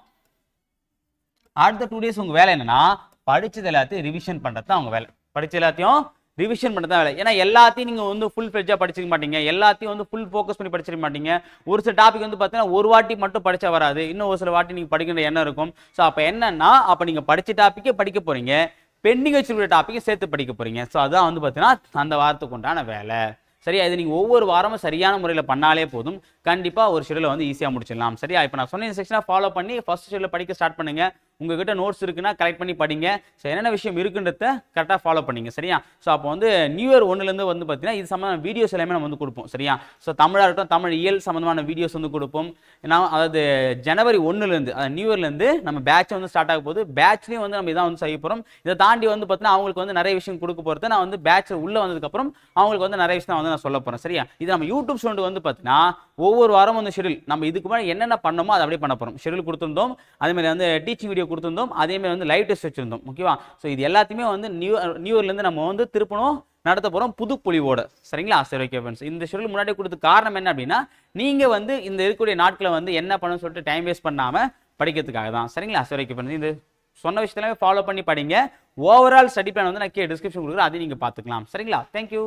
Speaker 1: அடுத்த டூ டேஸ் உங்கள் வேலை என்னன்னா படித்தது எல்லாத்தையும் ரிவிஷன் பண்ணுறது தான் அவங்க வேலை படித்த எல்லாத்தையும் ரிவிஷன் பண்ணுறது தான் வேலை ஏன்னா எல்லாத்தையும் நீங்கள் வந்து ஃபுல் ஃப்ளெஜாக படிச்சிக்க மாட்டீங்க எல்லாத்தையும் வந்து ஃபுல் ஃபோக்கஸ் பண்ணி படிச்சிருக்க மாட்டீங்க ஒரு சில டாபிக் வந்து பார்த்தீங்கன்னா ஒரு வாட்டி மட்டும் படித்தா வராது இன்னும் ஒரு சில வாட்டி நீங்கள் படிக்கிற எண்ணம் இருக்கும் ஸோ அப்போ என்னன்னா அப்போ நீங்கள் படித்த டாப்பிக்கே படிக்க போகிறீங்க பெண்டிங் வச்சிருக்கிற டாப்பிக்கே சேர்த்து படிக்க போகிறீங்க ஸோ அதான் வந்து பார்த்தீங்கன்னா அந்த வாரத்துக்கு உண்டான வேலை சரியா இது நீங்கள் ஒவ்வொரு வாரமும் சரியான முறையில் பண்ணாலே போதும் கண்டிப்பாக ஒரு ஷெடியூலை வந்து ஈஸியாக முடிச்சிடலாம் சரியா இப்போ நான் சொன்ன செக்ஷனை ஃபாலோ பண்ணி ஃபஸ்ட் ஷெடியூலில் படிக்க ஸ்டார்ட் பண்ணுங்கள் உங்ககிட்ட நோட்ஸ் இருக்குன்னா கலெக்ட் பண்ணி படிங்க ஸோ என்னென்ன விஷயம் இருக்குன்றத கரெக்டாக ஃபாலோ பண்ணிங்க சரியா ஸோ அப்போ வந்து நியூ இயர் ஒன்றுலேருந்து வந்து பார்த்தீங்கன்னா இது சம்மந்தமான வீடியோஸ் எல்லாமே நம்ம வந்து கொடுப்போம் சரியா ஸோ தமிழாக இருக்கட்டும் தமிழ் இயல் சம்மந்தமான வீடியோஸ் வந்து கொடுப்போம் நான் அதாவது ஜனவரி ஒன்றுலேருந்து அதாவது நியூ இயர்லேருந்து நம்ம பேட்ச் வந்து ஸ்டார்ட் ஆக போது பேட்ச்லேயும் வந்து நம்ம இதான் வந்து செய்ய போகிறோம் இதை தாண்டி வந்து பார்த்தீங்கன்னா அவங்களுக்கு வந்து நிறைய விஷயம் கொடுக்க போகிறது நான் வந்து பேட்சில் உள்ளே வந்ததுக்கப்புறம் அவங்களுக்கு வந்து நிறைய விஷயம் வந்து நான் சொல்ல போகிறேன் சரியா இது நம்ம யூடியூப் ஸ்டூடெண்ட் வந்து பார்த்தீங்கன்னா ஒவ்வொரு வாரம் வந்து ஷெடியூல் நம்ம இதுக்கு மேலே என்னென்ன பண்ணோமோ அதை அப்படியே பண்ண போகிறோம் ஷெடியூல் கொடுத்துருந்தோம் அதேமாதிரி வந்து டீச்சிங் வீடியோ வீடியோ கொடுத்துருந்தோம் அதேமாதிரி வந்து லைவ் டெஸ்ட் வச்சுருந்தோம் ஓகேவா ஸோ இது எல்லாத்தையுமே வந்து நியூ நியூயர்லேருந்து uh, நம்ம வந்து திருப்பணும் நடத்த போகிறோம் புது பொலிவோட சரிங்களா சரி ஓகே ஃப்ரெண்ட்ஸ் இந்த ஷெடியூல் முன்னாடி கொடுத்த காரணம் என்ன அப்படின்னா நீங்கள் வந்து இந்த இருக்கக்கூடிய நாட்களை வந்து என்ன பண்ணணும்னு சொல்லிட்டு டைம் வேஸ்ட் பண்ணாமல் படிக்கிறதுக்காக தான் சரிங்களா சரி ஓகே ஃப்ரெண்ட்ஸ் இது சொன்ன விஷயத்துலேயே ஃபாலோ பண்ணி படிங்க ஓவரால் ஸ்டடி பிளான் வந்து நான் கே டிஸ்கிரிப்ஷன் கொடுக்குறேன் அதையும் நீங்கள் பார்த்துக்கலாம் சரிங்களா தேங்க்யூ